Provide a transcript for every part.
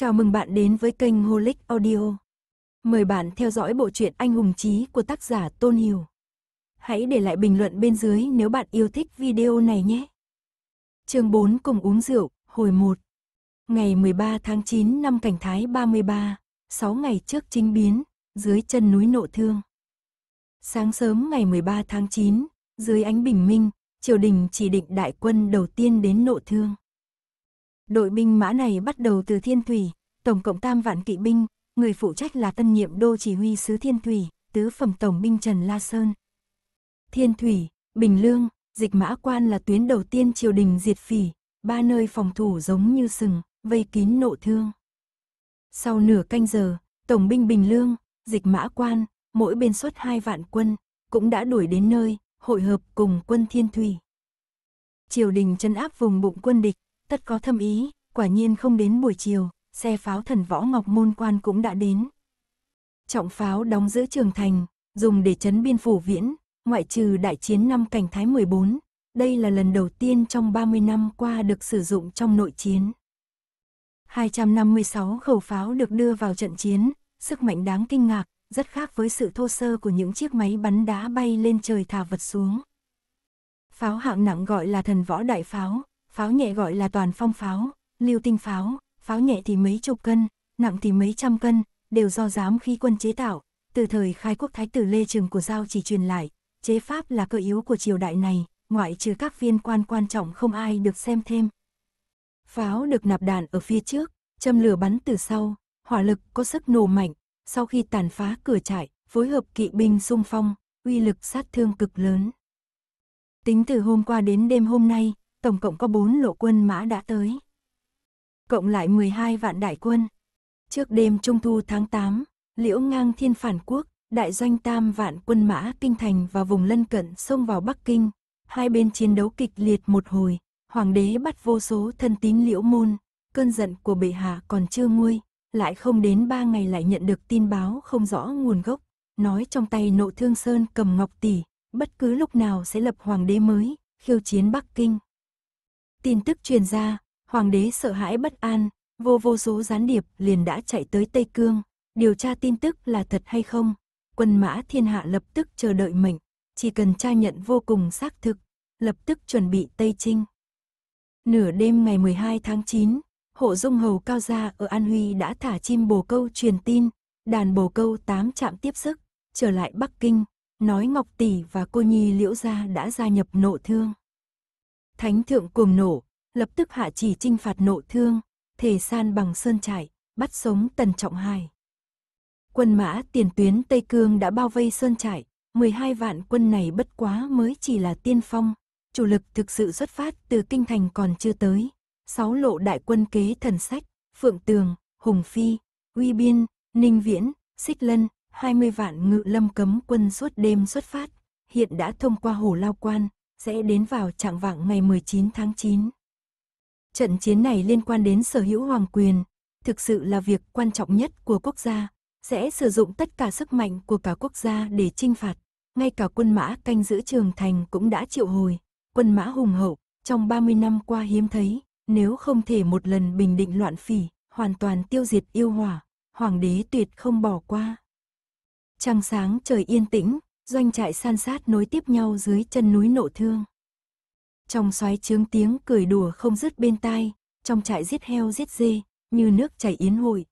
Chào mừng bạn đến với kênh Holic Audio. Mời bạn theo dõi bộ truyện Anh hùng chí của tác giả Tôn Hiểu. Hãy để lại bình luận bên dưới nếu bạn yêu thích video này nhé. Chương 4 cùng uống rượu, hồi 1. Ngày 13 tháng 9 năm Cảnh Thái 33, 6 ngày trước chính biến, dưới chân núi Nộ Thương. Sáng sớm ngày 13 tháng 9, dưới ánh bình minh, triều đình chỉ định đại quân đầu tiên đến Nộ Thương. Đội binh mã này bắt đầu từ Thiên Thủy, tổng cộng tam vạn kỵ binh, người phụ trách là tân nhiệm đô chỉ huy sứ Thiên Thủy, tứ phẩm tổng binh Trần La Sơn. Thiên Thủy, Bình Lương, dịch mã quan là tuyến đầu tiên triều đình diệt phỉ, ba nơi phòng thủ giống như sừng, vây kín nộ thương. Sau nửa canh giờ, tổng binh Bình Lương, dịch mã quan, mỗi bên xuất hai vạn quân, cũng đã đuổi đến nơi, hội hợp cùng quân Thiên Thủy. Triều đình chân áp vùng bụng quân địch, tất có thâm ý, quả nhiên không đến buổi chiều, xe pháo thần võ ngọc môn quan cũng đã đến. Trọng pháo đóng giữ trường thành, dùng để chấn biên phủ viễn, ngoại trừ đại chiến năm cảnh thái 14, đây là lần đầu tiên trong 30 năm qua được sử dụng trong nội chiến. 256 khẩu pháo được đưa vào trận chiến, sức mạnh đáng kinh ngạc, rất khác với sự thô sơ của những chiếc máy bắn đá bay lên trời thả vật xuống. Pháo hạng nặng gọi là thần võ đại pháo, pháo nhẹ gọi là toàn phong pháo, lưu tinh pháo, pháo nhẹ thì mấy chục cân, nặng thì mấy trăm cân, đều do giám khí quân chế tạo, từ thời khai quốc thái tử Lê Trừng của Giao chỉ truyền lại, chế pháp là cơ yếu của triều đại này, ngoại trừ các viên quan quan trọng không ai được xem thêm. Pháo được nạp đạn ở phía trước, châm lửa bắn từ sau, hỏa lực có sức nổ mạnh, sau khi tàn phá cửa trại, phối hợp kỵ binh xung phong, uy lực sát thương cực lớn. Tính từ hôm qua đến đêm hôm nay, tổng cộng có 4 lộ quân mã đã tới. Cộng lại 12 vạn đại quân. Trước đêm Trung Thu tháng 8, Liễu Ngang Thiên phản quốc, đại doanh tam vạn quân mã kinh thành và vùng lân cận xông vào Bắc Kinh. Hai bên chiến đấu kịch liệt một hồi, hoàng đế bắt vô số thân tín Liễu Môn, cơn giận của bệ hạ còn chưa nguôi, lại không đến ba ngày lại nhận được tin báo không rõ nguồn gốc, nói trong tay nộ thương sơn cầm ngọc tỷ, bất cứ lúc nào sẽ lập hoàng đế mới, khiêu chiến Bắc Kinh. Tin tức truyền ra, hoàng đế sợ hãi bất an, vô vô số gián điệp liền đã chạy tới Tây Cương, điều tra tin tức là thật hay không. Quân mã thiên hạ lập tức chờ đợi mệnh, chỉ cần tra nhận vô cùng xác thực, lập tức chuẩn bị Tây Trinh. Nửa đêm ngày 12 tháng 9, hộ dung hầu cao gia ở An Huy đã thả chim bồ câu truyền tin, đàn bồ câu tám chạm tiếp sức, trở lại Bắc Kinh, nói Ngọc Tỷ và cô Nhi Liễu Gia đã gia nhập nộ thương. Thánh thượng cuồng nổ, lập tức hạ chỉ trinh phạt nộ thương, thể san bằng sơn trải, bắt sống Tần Trọng Hải. Quân mã tiền tuyến Tây Cương đã bao vây sơn trải, 12 vạn quân này bất quá mới chỉ là tiên phong, chủ lực thực sự xuất phát từ kinh thành còn chưa tới. Sáu lộ đại quân kế thần sách, Phượng Tường, Hùng Phi, Uy Biên, Ninh Viễn, Xích Lân, 20 vạn ngự lâm cấm quân suốt đêm xuất phát, hiện đã thông qua hồ lao quan, sẽ đến vào trạng vạng ngày 19 tháng 9. Trận chiến này liên quan đến sở hữu hoàng quyền, thực sự là việc quan trọng nhất của quốc gia, sẽ sử dụng tất cả sức mạnh của cả quốc gia để chinh phạt. Ngay cả quân mã canh giữ trường thành cũng đã triệu hồi, quân mã hùng hậu, trong 30 năm qua hiếm thấy, nếu không thể một lần bình định loạn phỉ, hoàn toàn tiêu diệt yêu hỏa, hoàng đế tuyệt không bỏ qua. Trăng sáng trời yên tĩnh, doanh trại san sát nối tiếp nhau dưới chân núi nộ thương. Trong xoáy trướng tiếng cười đùa không dứt bên tai, trong trại giết heo giết dê, như nước chảy yến hội.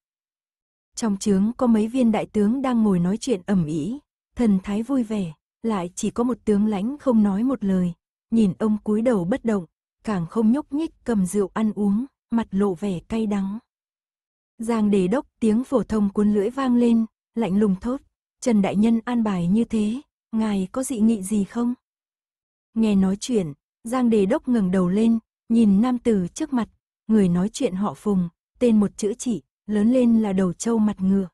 Trong trướng có mấy viên đại tướng đang ngồi nói chuyện ẩm ý, thần thái vui vẻ, lại chỉ có một tướng lãnh không nói một lời, nhìn ông cúi đầu bất động, càng không nhúc nhích cầm rượu ăn uống, mặt lộ vẻ cay đắng. Giang đề đốc tiếng phổ thông cuốn lưỡi vang lên, lạnh lùng thốt, Trần Đại Nhân an bài như thế, ngài có dị nghị gì không? Nghe nói chuyện, Giang Đề Đốc ngẩng đầu lên, nhìn nam tử trước mặt, người nói chuyện họ Phùng, tên một chữ chỉ, lớn lên là đầu trâu mặt ngựa.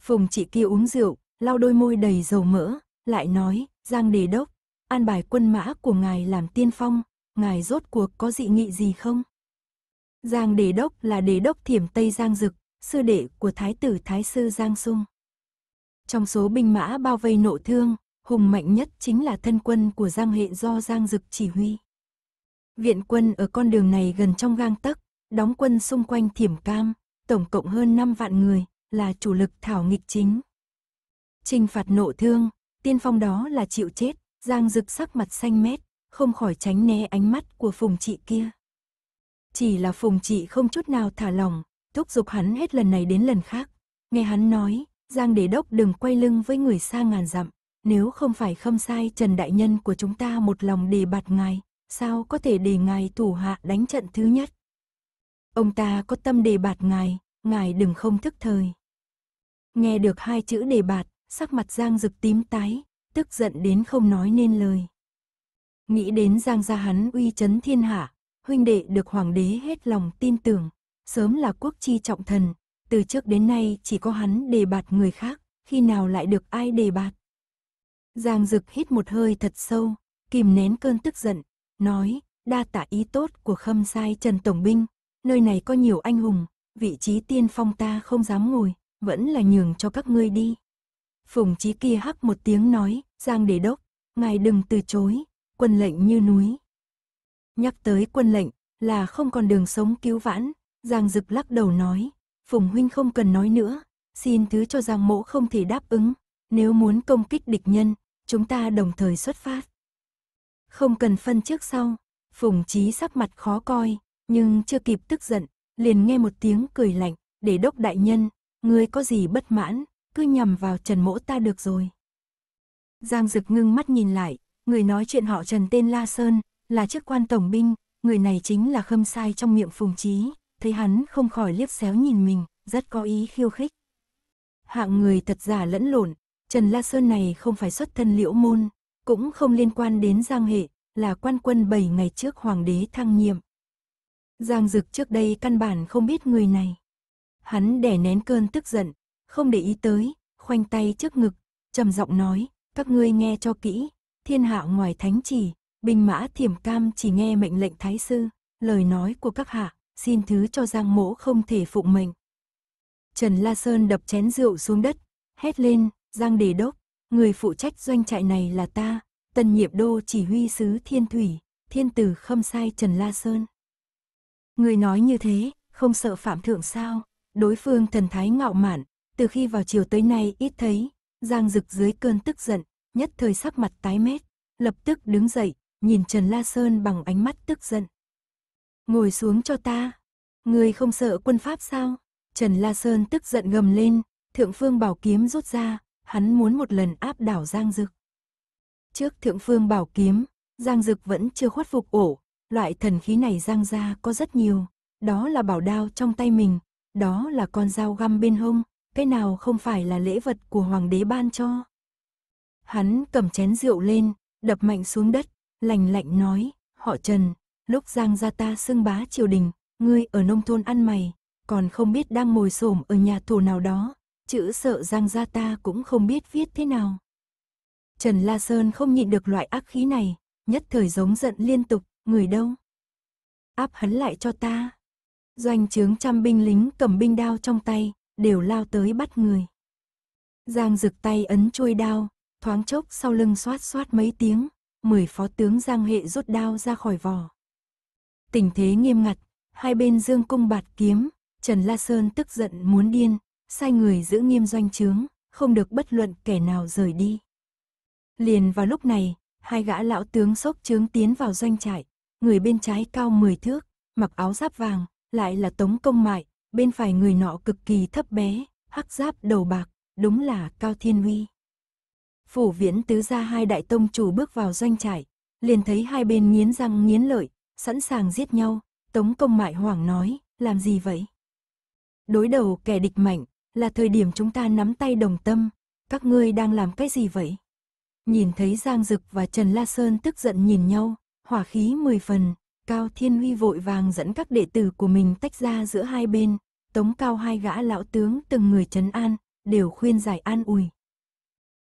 Phùng chị kia uống rượu, lau đôi môi đầy dầu mỡ, lại nói, Giang Đề Đốc, an bài quân mã của ngài làm tiên phong, ngài rốt cuộc có dị nghị gì không? Giang Đề Đốc là Đề Đốc Thiểm Tây Giang Dực, sư đệ của Thái tử Thái sư Giang Sung. Trong số binh mã bao vây nộ thương, hùng mạnh nhất chính là thân quân của Giang Hệ do Giang Dực chỉ huy. Viện quân ở con đường này gần trong gang tấc, đóng quân xung quanh Thiểm Cam, tổng cộng hơn 5 vạn người, là chủ lực thảo nghịch chính. Trình phạt nộ thương, tiên phong đó là chịu chết, Giang Dực sắc mặt xanh mét, không khỏi tránh né ánh mắt của Phùng Trị kia. Chỉ là Phùng Trị không chút nào thả lỏng, thúc giục hắn hết lần này đến lần khác. Nghe hắn nói, Giang Đế Đốc đừng quay lưng với người xa ngàn dặm, nếu không phải khâm sai Trần Đại Nhân của chúng ta một lòng đề bạt ngài, sao có thể để ngài thủ hạ đánh trận thứ nhất. Ông ta có tâm đề bạt ngài, ngài đừng không thức thời. Nghe được hai chữ đề bạt, sắc mặt Giang rực tím tái, tức giận đến không nói nên lời. Nghĩ đến Giang gia hắn uy chấn thiên hạ, huynh đệ được hoàng đế hết lòng tin tưởng, sớm là quốc chi trọng thần, từ trước đến nay chỉ có hắn đề bạt người khác, khi nào lại được ai đề bạt. Giang Dực hít một hơi thật sâu, kìm nén cơn tức giận, nói, đa tạ ý tốt của khâm sai Trần Tổng Binh, nơi này có nhiều anh hùng, vị trí tiên phong ta không dám ngồi, vẫn là nhường cho các ngươi đi. Phùng Chí kia hắc một tiếng nói, Giang Đề Đốc, ngài đừng từ chối, quân lệnh như núi. Nhắc tới quân lệnh, là không còn đường sống cứu vãn, Giang Dực lắc đầu nói, Phùng huynh không cần nói nữa, xin thứ cho Giang mỗ không thể đáp ứng, nếu muốn công kích địch nhân, chúng ta đồng thời xuất phát. Không cần phân trước sau, Phùng Chí sắc mặt khó coi, nhưng chưa kịp tức giận, liền nghe một tiếng cười lạnh, để đốc đại nhân, ngươi có gì bất mãn, cứ nhằm vào Trần Mỗ ta được rồi. Giang Dực ngưng mắt nhìn lại, người nói chuyện họ Trần tên La Sơn, là chức quan tổng binh, người này chính là khâm sai trong miệng Phùng Chí thấy hắn không khỏi liếc xéo nhìn mình, rất có ý khiêu khích. Hạng người thật giả lẫn lộn, Trần La Sơn này không phải xuất thân liễu môn, cũng không liên quan đến Giang Hệ, là quan quân 7 ngày trước hoàng đế thăng nhiệm. Giang Dực trước đây căn bản không biết người này. Hắn đè nén cơn tức giận, không để ý tới, khoanh tay trước ngực, trầm giọng nói, các ngươi nghe cho kỹ, thiên hạ ngoài thánh chỉ, binh mã thiểm cam chỉ nghe mệnh lệnh thái sư, lời nói của các hạ, xin thứ cho Giang Mỗ không thể phụng mệnh. Trần La Sơn đập chén rượu xuống đất, hét lên, Giang Đề Đốc, người phụ trách doanh trại này là ta, tân nhiệm đô chỉ huy sứ Thiên Thủy, thiên tử khâm sai Trần La Sơn. Người nói như thế, không sợ phạm thượng sao, đối phương thần thái ngạo mạn, từ khi vào chiều tới nay ít thấy, Giang Dực dưới cơn tức giận, nhất thời sắc mặt tái mét, lập tức đứng dậy, nhìn Trần La Sơn bằng ánh mắt tức giận. Ngồi xuống cho ta. người không sợ quân Pháp sao? Trần La Sơn tức giận gầm lên, thượng phương bảo kiếm rút ra, hắn muốn một lần áp đảo Giang Dực. Trước thượng phương bảo kiếm, Giang Dực vẫn chưa khuất phục ổ, loại thần khí này Giang ra có rất nhiều, đó là bảo đao trong tay mình, đó là con dao găm bên hông, cái nào không phải là lễ vật của hoàng đế ban cho. Hắn cầm chén rượu lên, đập mạnh xuống đất, lành lạnh nói, họ Trần, lúc Giang gia ta xưng bá triều đình, ngươi ở nông thôn ăn mày, còn không biết đang ngồi xổm ở nhà thổ nào đó, chữ sợ Giang gia ta cũng không biết viết thế nào. Trần La Sơn không nhịn được loại ác khí này, nhất thời giống giận liên tục, người đâu? Áp hắn lại cho ta. Doanh trướng trăm binh lính cầm binh đao trong tay, đều lao tới bắt người. Giang rực tay ấn chui đao, thoáng chốc sau lưng xoát xoát mấy tiếng, mười phó tướng Giang Hệ rút đao ra khỏi vỏ. Tình thế nghiêm ngặt, hai bên dương cung bạt kiếm, Trần La Sơn tức giận muốn điên, sai người giữ nghiêm doanh trướng, không được bất luận kẻ nào rời đi. Liền vào lúc này, hai gã lão tướng sốc trướng tiến vào doanh trại, người bên trái cao 10 thước, mặc áo giáp vàng, lại là tống công mại, bên phải người nọ cực kỳ thấp bé, hắc giáp đầu bạc, đúng là Cao Thiên Huy. Phủ viễn tứ ra hai đại tông chủ bước vào doanh trại, liền thấy hai bên nghiến răng nghiến lợi, sẵn sàng giết nhau, Tống Công Mại Hoàng nói, làm gì vậy? Đối đầu kẻ địch mạnh, là thời điểm chúng ta nắm tay đồng tâm, các ngươi đang làm cái gì vậy? Nhìn thấy Giang Dực và Trần La Sơn tức giận nhìn nhau, hỏa khí mười phần, Cao Thiên Huy vội vàng dẫn các đệ tử của mình tách ra giữa hai bên, tống cao hai gã lão tướng từng người trấn an, đều khuyên giải an ủi.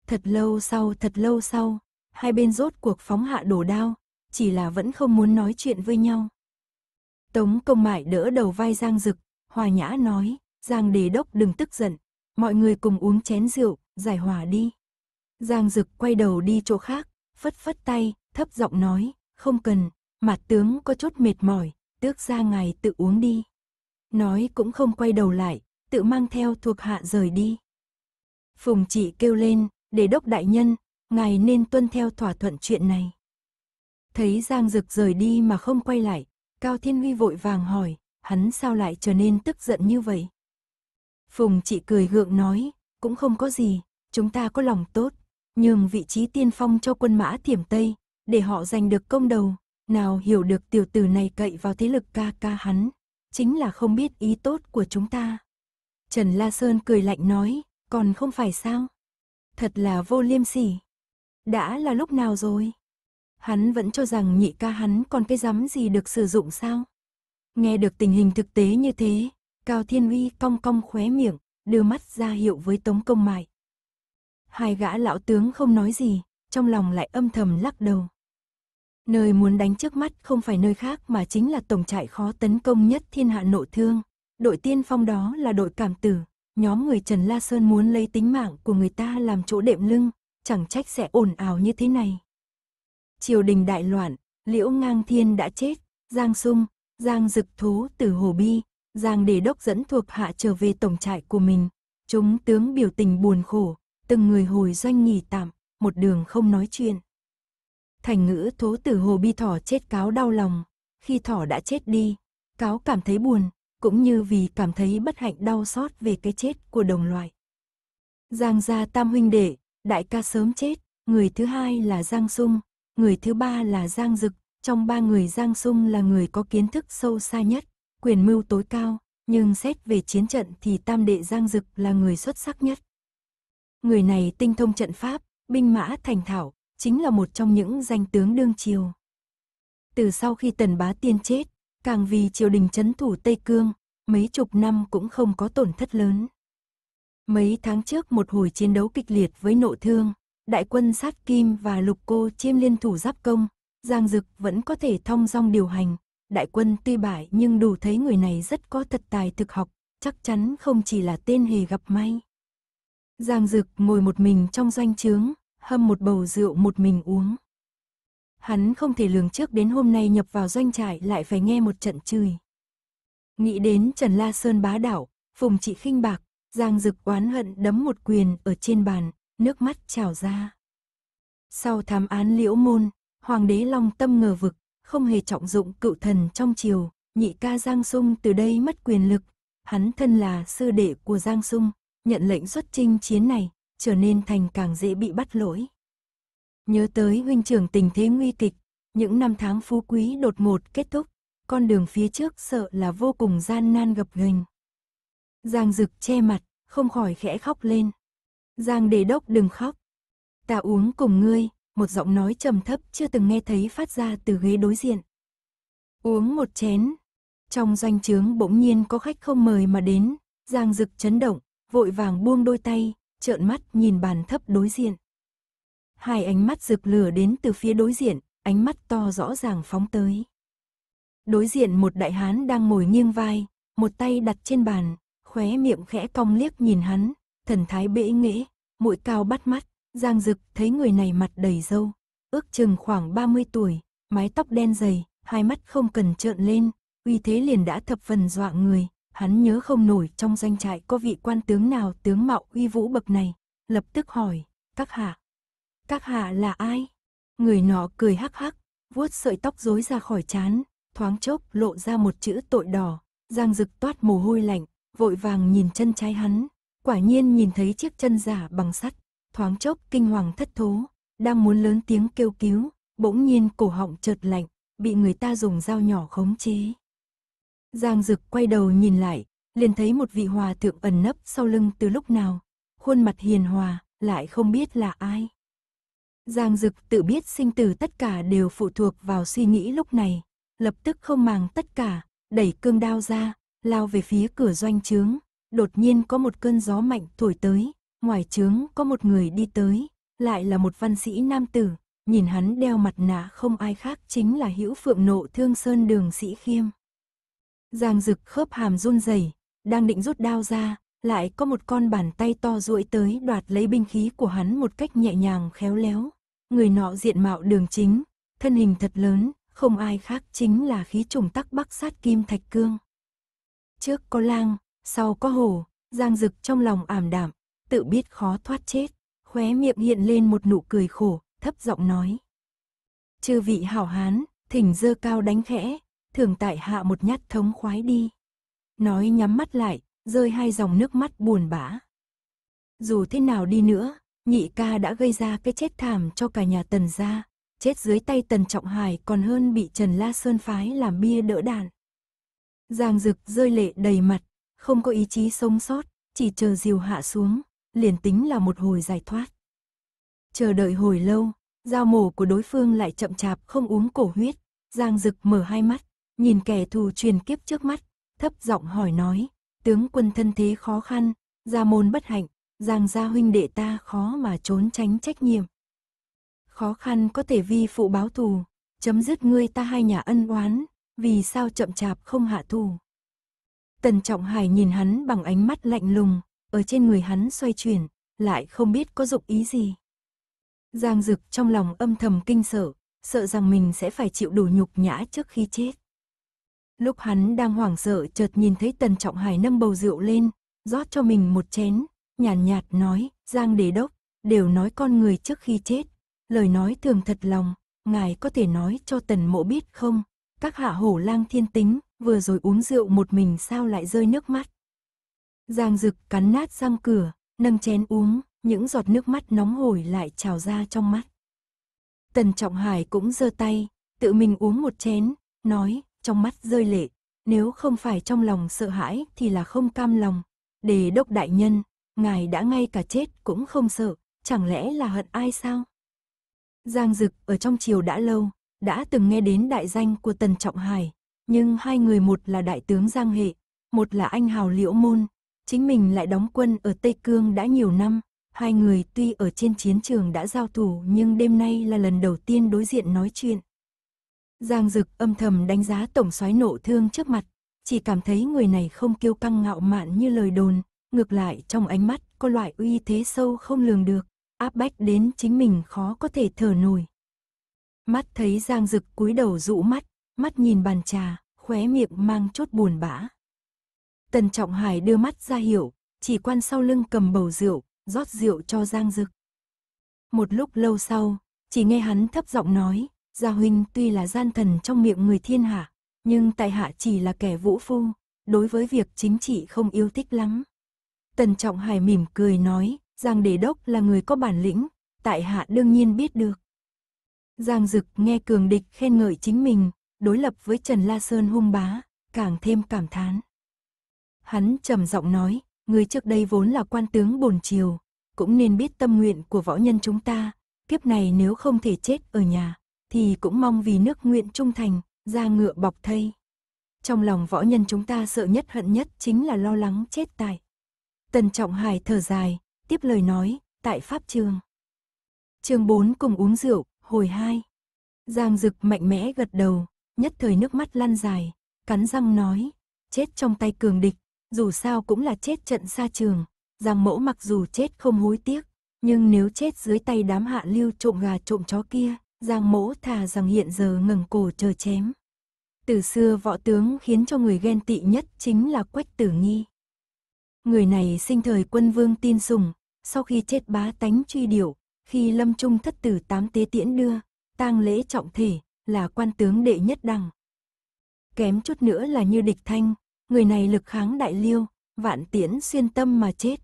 Thật lâu sau, thật lâu sau, hai bên rốt cuộc phóng hạ đổ đao, chỉ là vẫn không muốn nói chuyện với nhau. Tống công mại đỡ đầu vai Giang Dực, hòa nhã nói, Giang đề đốc đừng tức giận, mọi người cùng uống chén rượu, giải hòa đi. Giang Dực quay đầu đi chỗ khác, phất phất tay, thấp giọng nói, không cần, mặt tướng có chút mệt mỏi, tước ra ngài tự uống đi. Nói cũng không quay đầu lại, tự mang theo thuộc hạ rời đi. Phùng chỉ kêu lên, đề đốc đại nhân, ngài nên tuân theo thỏa thuận chuyện này. Thấy Giang Dực rời đi mà không quay lại, Cao Thiên Huy vội vàng hỏi, hắn sao lại trở nên tức giận như vậy? Phùng chị cười gượng nói, cũng không có gì, chúng ta có lòng tốt, nhường vị trí tiên phong cho quân mã thiểm Tây, để họ giành được công đầu, nào hiểu được tiểu tử này cậy vào thế lực ca ca hắn, chính là không biết ý tốt của chúng ta. Trần La Sơn cười lạnh nói, còn không phải sao? Thật là vô liêm sỉ. Đã là lúc nào rồi? hắn vẫn cho rằng nhị ca hắn còn cái rắm gì được sử dụng sao. Nghe được tình hình thực tế như thế, Cao Thiên Uy cong cong khóe miệng, đưa mắt ra hiệu với Tống Công Mại. Hai gã lão tướng không nói gì, trong lòng lại âm thầm lắc đầu. Nơi muốn đánh trước mắt không phải nơi khác mà chính là tổng trại khó tấn công nhất thiên hạ nội thương. Đội tiên phong đó là đội cảm tử, nhóm người Trần La Sơn muốn lấy tính mạng của người ta làm chỗ đệm lưng, chẳng trách sẽ ồn ào như thế này triều đình đại loạn, liễu ngang thiên đã chết, Giang Sung, Giang Dực Thú từ Hồ Bi, Giang Đề Đốc dẫn thuộc hạ trở về tổng trại của mình. Chúng tướng biểu tình buồn khổ, từng người hồi doanh nghỉ tạm, một đường không nói chuyện. Thành ngữ thố tử Hồ Bi thỏ chết cáo đau lòng, khi thỏ đã chết đi, cáo cảm thấy buồn, cũng như vì cảm thấy bất hạnh đau xót về cái chết của đồng loại. Giang gia tam huynh đệ, đại ca sớm chết, người thứ hai là Giang Sung, Người thứ ba là Giang Dực, trong ba người Giang Sung là người có kiến thức sâu xa nhất, quyền mưu tối cao, nhưng xét về chiến trận thì tam đệ Giang Dực là người xuất sắc nhất. Người này tinh thông trận pháp, binh mã thành thảo, chính là một trong những danh tướng đương triều. Từ sau khi Tần Bá Tiên chết, càng vì triều đình chấn thủ Tây Cương, mấy chục năm cũng không có tổn thất lớn. Mấy tháng trước một hồi chiến đấu kịch liệt với nộ thương, đại quân sát kim và lục cô chiêm liên thủ giáp công, Giang Dực vẫn có thể thông dong điều hành. Đại quân tuy bại nhưng đủ thấy người này rất có thật tài thực học, chắc chắn không chỉ là tên hề gặp may. Giang Dực ngồi một mình trong doanh trướng, hâm một bầu rượu một mình uống. Hắn không thể lường trước đến hôm nay nhập vào doanh trại lại phải nghe một trận chửi. Nghĩ đến Trần La Sơn bá đảo, Phùng Trị khinh bạc, Giang Dực oán hận đấm một quyền ở trên bàn, nước mắt trào ra. Sau thám án liễu môn, hoàng đế long tâm ngờ vực, không hề trọng dụng cựu thần trong triều, nhị ca Giang Sung từ đây mất quyền lực, hắn thân là sư đệ của Giang Sung, nhận lệnh xuất chinh chiến này, trở nên thành càng dễ bị bắt lỗi. Nhớ tới huynh trưởng tình thế nguy kịch, những năm tháng phú quý đột một kết thúc, con đường phía trước sợ là vô cùng gian nan gập ghềnh. Giang Dực che mặt, không khỏi khẽ khóc lên. Giang đề đốc đừng khóc. Ta uống cùng ngươi, một giọng nói trầm thấp chưa từng nghe thấy phát ra từ ghế đối diện. Uống một chén. Trong doanh trướng bỗng nhiên có khách không mời mà đến, Giang Dực chấn động, vội vàng buông đôi tay, trợn mắt nhìn bàn thấp đối diện. Hai ánh mắt rực lửa đến từ phía đối diện, ánh mắt to rõ ràng phóng tới. Đối diện một đại hán đang ngồi nghiêng vai, một tay đặt trên bàn, khóe miệng khẽ cong liếc nhìn hắn, thần thái bệ nghễ, mũi cao bắt mắt, Giang Dực thấy người này mặt đầy râu, ước chừng khoảng 30 tuổi, mái tóc đen dày, hai mắt không cần trợn lên, uy thế liền đã thập phần dọa người, hắn nhớ không nổi trong doanh trại có vị quan tướng nào tướng mạo uy vũ bậc này, lập tức hỏi, các hạ, các hạ là ai? Người nọ cười hắc hắc, vuốt sợi tóc rối ra khỏi chán, thoáng chốc lộ ra một chữ tội đỏ, Giang Dực toát mồ hôi lạnh, vội vàng nhìn chân trái hắn, Quả nhiên nhìn thấy chiếc chân giả bằng sắt, thoáng chốc kinh hoàng thất thố, đang muốn lớn tiếng kêu cứu, bỗng nhiên cổ họng chợt lạnh, bị người ta dùng dao nhỏ khống chế. Giang Dực quay đầu nhìn lại, liền thấy một vị hòa thượng ẩn nấp sau lưng từ lúc nào, khuôn mặt hiền hòa, lại không biết là ai. Giang Dực tự biết sinh tử tất cả đều phụ thuộc vào suy nghĩ lúc này, lập tức không màng tất cả, đẩy cương đao ra, lao về phía cửa doanh trướng, đột nhiên có một cơn gió mạnh thổi tới, ngoài trướng có một người đi tới, lại là một văn sĩ nam tử, nhìn hắn đeo mặt nạ không ai khác chính là hữu phượng nộ thương sơn đường sĩ khiêm. Giang rực khớp hàm run rẩy đang định rút đao ra, lại có một con bàn tay to duỗi tới đoạt lấy binh khí của hắn một cách nhẹ nhàng khéo léo. Người nọ diện mạo đường chính, thân hình thật lớn, không ai khác chính là khí trùng tắc bắc sát kim thạch cương. Trước có lang, sau có hồ, Giang Dực trong lòng ảm đạm, tự biết khó thoát chết, khóe miệng hiện lên một nụ cười khổ, thấp giọng nói. Chư vị hảo hán, thỉnh dơ cao đánh khẽ, thường tại hạ một nhát thống khoái đi. Nói nhắm mắt lại, rơi hai dòng nước mắt buồn bã. Dù thế nào đi nữa, nhị ca đã gây ra cái chết thảm cho cả nhà tần gia, chết dưới tay tần trọng hải còn hơn bị Trần La Sơn Phái làm bia đỡ đàn Giang Dực rơi lệ đầy mặt, không có ý chí sống sót, chỉ chờ diều hạ xuống, liền tính là một hồi giải thoát. Chờ đợi hồi lâu, dao mổ của đối phương lại chậm chạp không uống cổ huyết, Giang Dực mở hai mắt, nhìn kẻ thù truyền kiếp trước mắt, thấp giọng hỏi nói, tướng quân thân thế khó khăn, gia môn bất hạnh, Giang gia huynh đệ ta khó mà trốn tránh trách nhiệm. Khó khăn có thể vi phụ báo thù, chấm dứt ngươi ta hai nhà ân oán, vì sao chậm chạp không hạ thù. Tần Trọng Hải nhìn hắn bằng ánh mắt lạnh lùng, ở trên người hắn xoay chuyển, lại không biết có dụng ý gì. Giang Dực trong lòng âm thầm kinh sợ, sợ rằng mình sẽ phải chịu đủ nhục nhã trước khi chết. Lúc hắn đang hoảng sợ chợt nhìn thấy Tần Trọng Hải nâng bầu rượu lên, rót cho mình một chén, nhàn nhạt, nhạt nói, Giang đề Đốc, đều nói con người trước khi chết. Lời nói thường thật lòng, ngài có thể nói cho Tần Mộ biết không, các hạ hổ lang thiên tính, vừa rồi uống rượu một mình sao lại rơi nước mắt. Giang Dực cắn nát răng cửa, nâng chén uống, những giọt nước mắt nóng hổi lại trào ra trong mắt. Tần Trọng Hải cũng giơ tay, tự mình uống một chén, nói, trong mắt rơi lệ, nếu không phải trong lòng sợ hãi thì là không cam lòng. Đề đốc đại nhân, ngài đã ngay cả chết cũng không sợ, chẳng lẽ là hận ai sao? Giang Dực ở trong triều đã lâu, đã từng nghe đến đại danh của Tần Trọng Hải, nhưng hai người một là đại tướng Giang Hệ, một là anh hào Liễu Môn. Chính mình lại đóng quân ở Tây Cương đã nhiều năm. Hai người tuy ở trên chiến trường đã giao thủ nhưng đêm nay là lần đầu tiên đối diện nói chuyện. Giang Dực âm thầm đánh giá tổng soái nộ thương trước mặt, chỉ cảm thấy người này không kiêu căng ngạo mạn như lời đồn, ngược lại trong ánh mắt có loại uy thế sâu không lường được, áp bách đến chính mình khó có thể thở nổi. Mắt thấy Giang Dực cúi đầu rũ mắt, mắt nhìn bàn trà, khóe miệng mang chút buồn bã. Tần Trọng Hải đưa mắt ra hiểu, chỉ quan sau lưng cầm bầu rượu, rót rượu cho Giang Dực. Một lúc lâu sau, chỉ nghe hắn thấp giọng nói, Gia Huynh tuy là gian thần trong miệng người thiên hạ, nhưng tại hạ chỉ là kẻ vũ phu, đối với việc chính trị không yêu thích lắm. Tần Trọng Hải mỉm cười nói, Giang Đề Đốc là người có bản lĩnh, tại hạ đương nhiên biết được. Giang Dực nghe cường địch khen ngợi chính mình, đối lập với Trần La Sơn hung bá, càng thêm cảm thán. Hắn trầm giọng nói, người trước đây vốn là quan tướng bồn triều, cũng nên biết tâm nguyện của võ nhân chúng ta, kiếp này nếu không thể chết ở nhà, thì cũng mong vì nước nguyện trung thành, ra ngựa bọc thây. Trong lòng võ nhân chúng ta sợ nhất hận nhất chính là lo lắng chết tài. Tần Trọng Hải thở dài, tiếp lời nói, tại Pháp Trường. Trường 4 cùng uống rượu, hồi 2. Giang Dực mạnh mẽ gật đầu, nhất thời nước mắt lăn dài, cắn răng nói, chết trong tay cường địch, dù sao cũng là chết trận xa trường, giang mẫu mặc dù chết không hối tiếc, nhưng nếu chết dưới tay đám hạ lưu trộm gà trộm chó kia, giang mẫu thà rằng hiện giờ ngẩng cổ chờ chém. Từ xưa võ tướng khiến cho người ghen tị nhất chính là Quách Tử Nghi. Người này sinh thời quân vương tin sùng, sau khi chết bá tánh truy điệu, khi lâm trung thất tử tám tế tiễn đưa, tang lễ trọng thể, là quan tướng đệ nhất đẳng. Kém chút nữa là như địch thanh, người này lực kháng đại liêu, vạn tiễn xuyên tâm mà chết.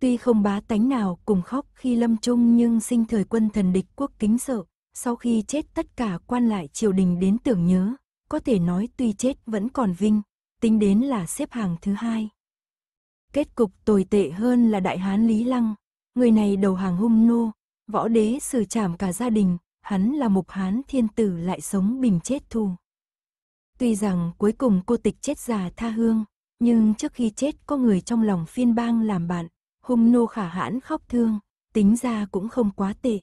Tuy không bá tánh nào cùng khóc khi lâm chung nhưng sinh thời quân thần địch quốc kính sợ, sau khi chết tất cả quan lại triều đình đến tưởng nhớ, có thể nói tuy chết vẫn còn vinh, tính đến là xếp hàng thứ hai. Kết cục tồi tệ hơn là đại hán Lý Lăng, người này đầu hàng hung nô, võ đế xử trảm cả gia đình, hắn là mục hán thiên tử lại sống bình chết thu Tuy rằng cuối cùng cô tịch chết già tha hương, nhưng trước khi chết có người trong lòng phiên bang làm bạn, hung nô khả hãn khóc thương, tính ra cũng không quá tệ.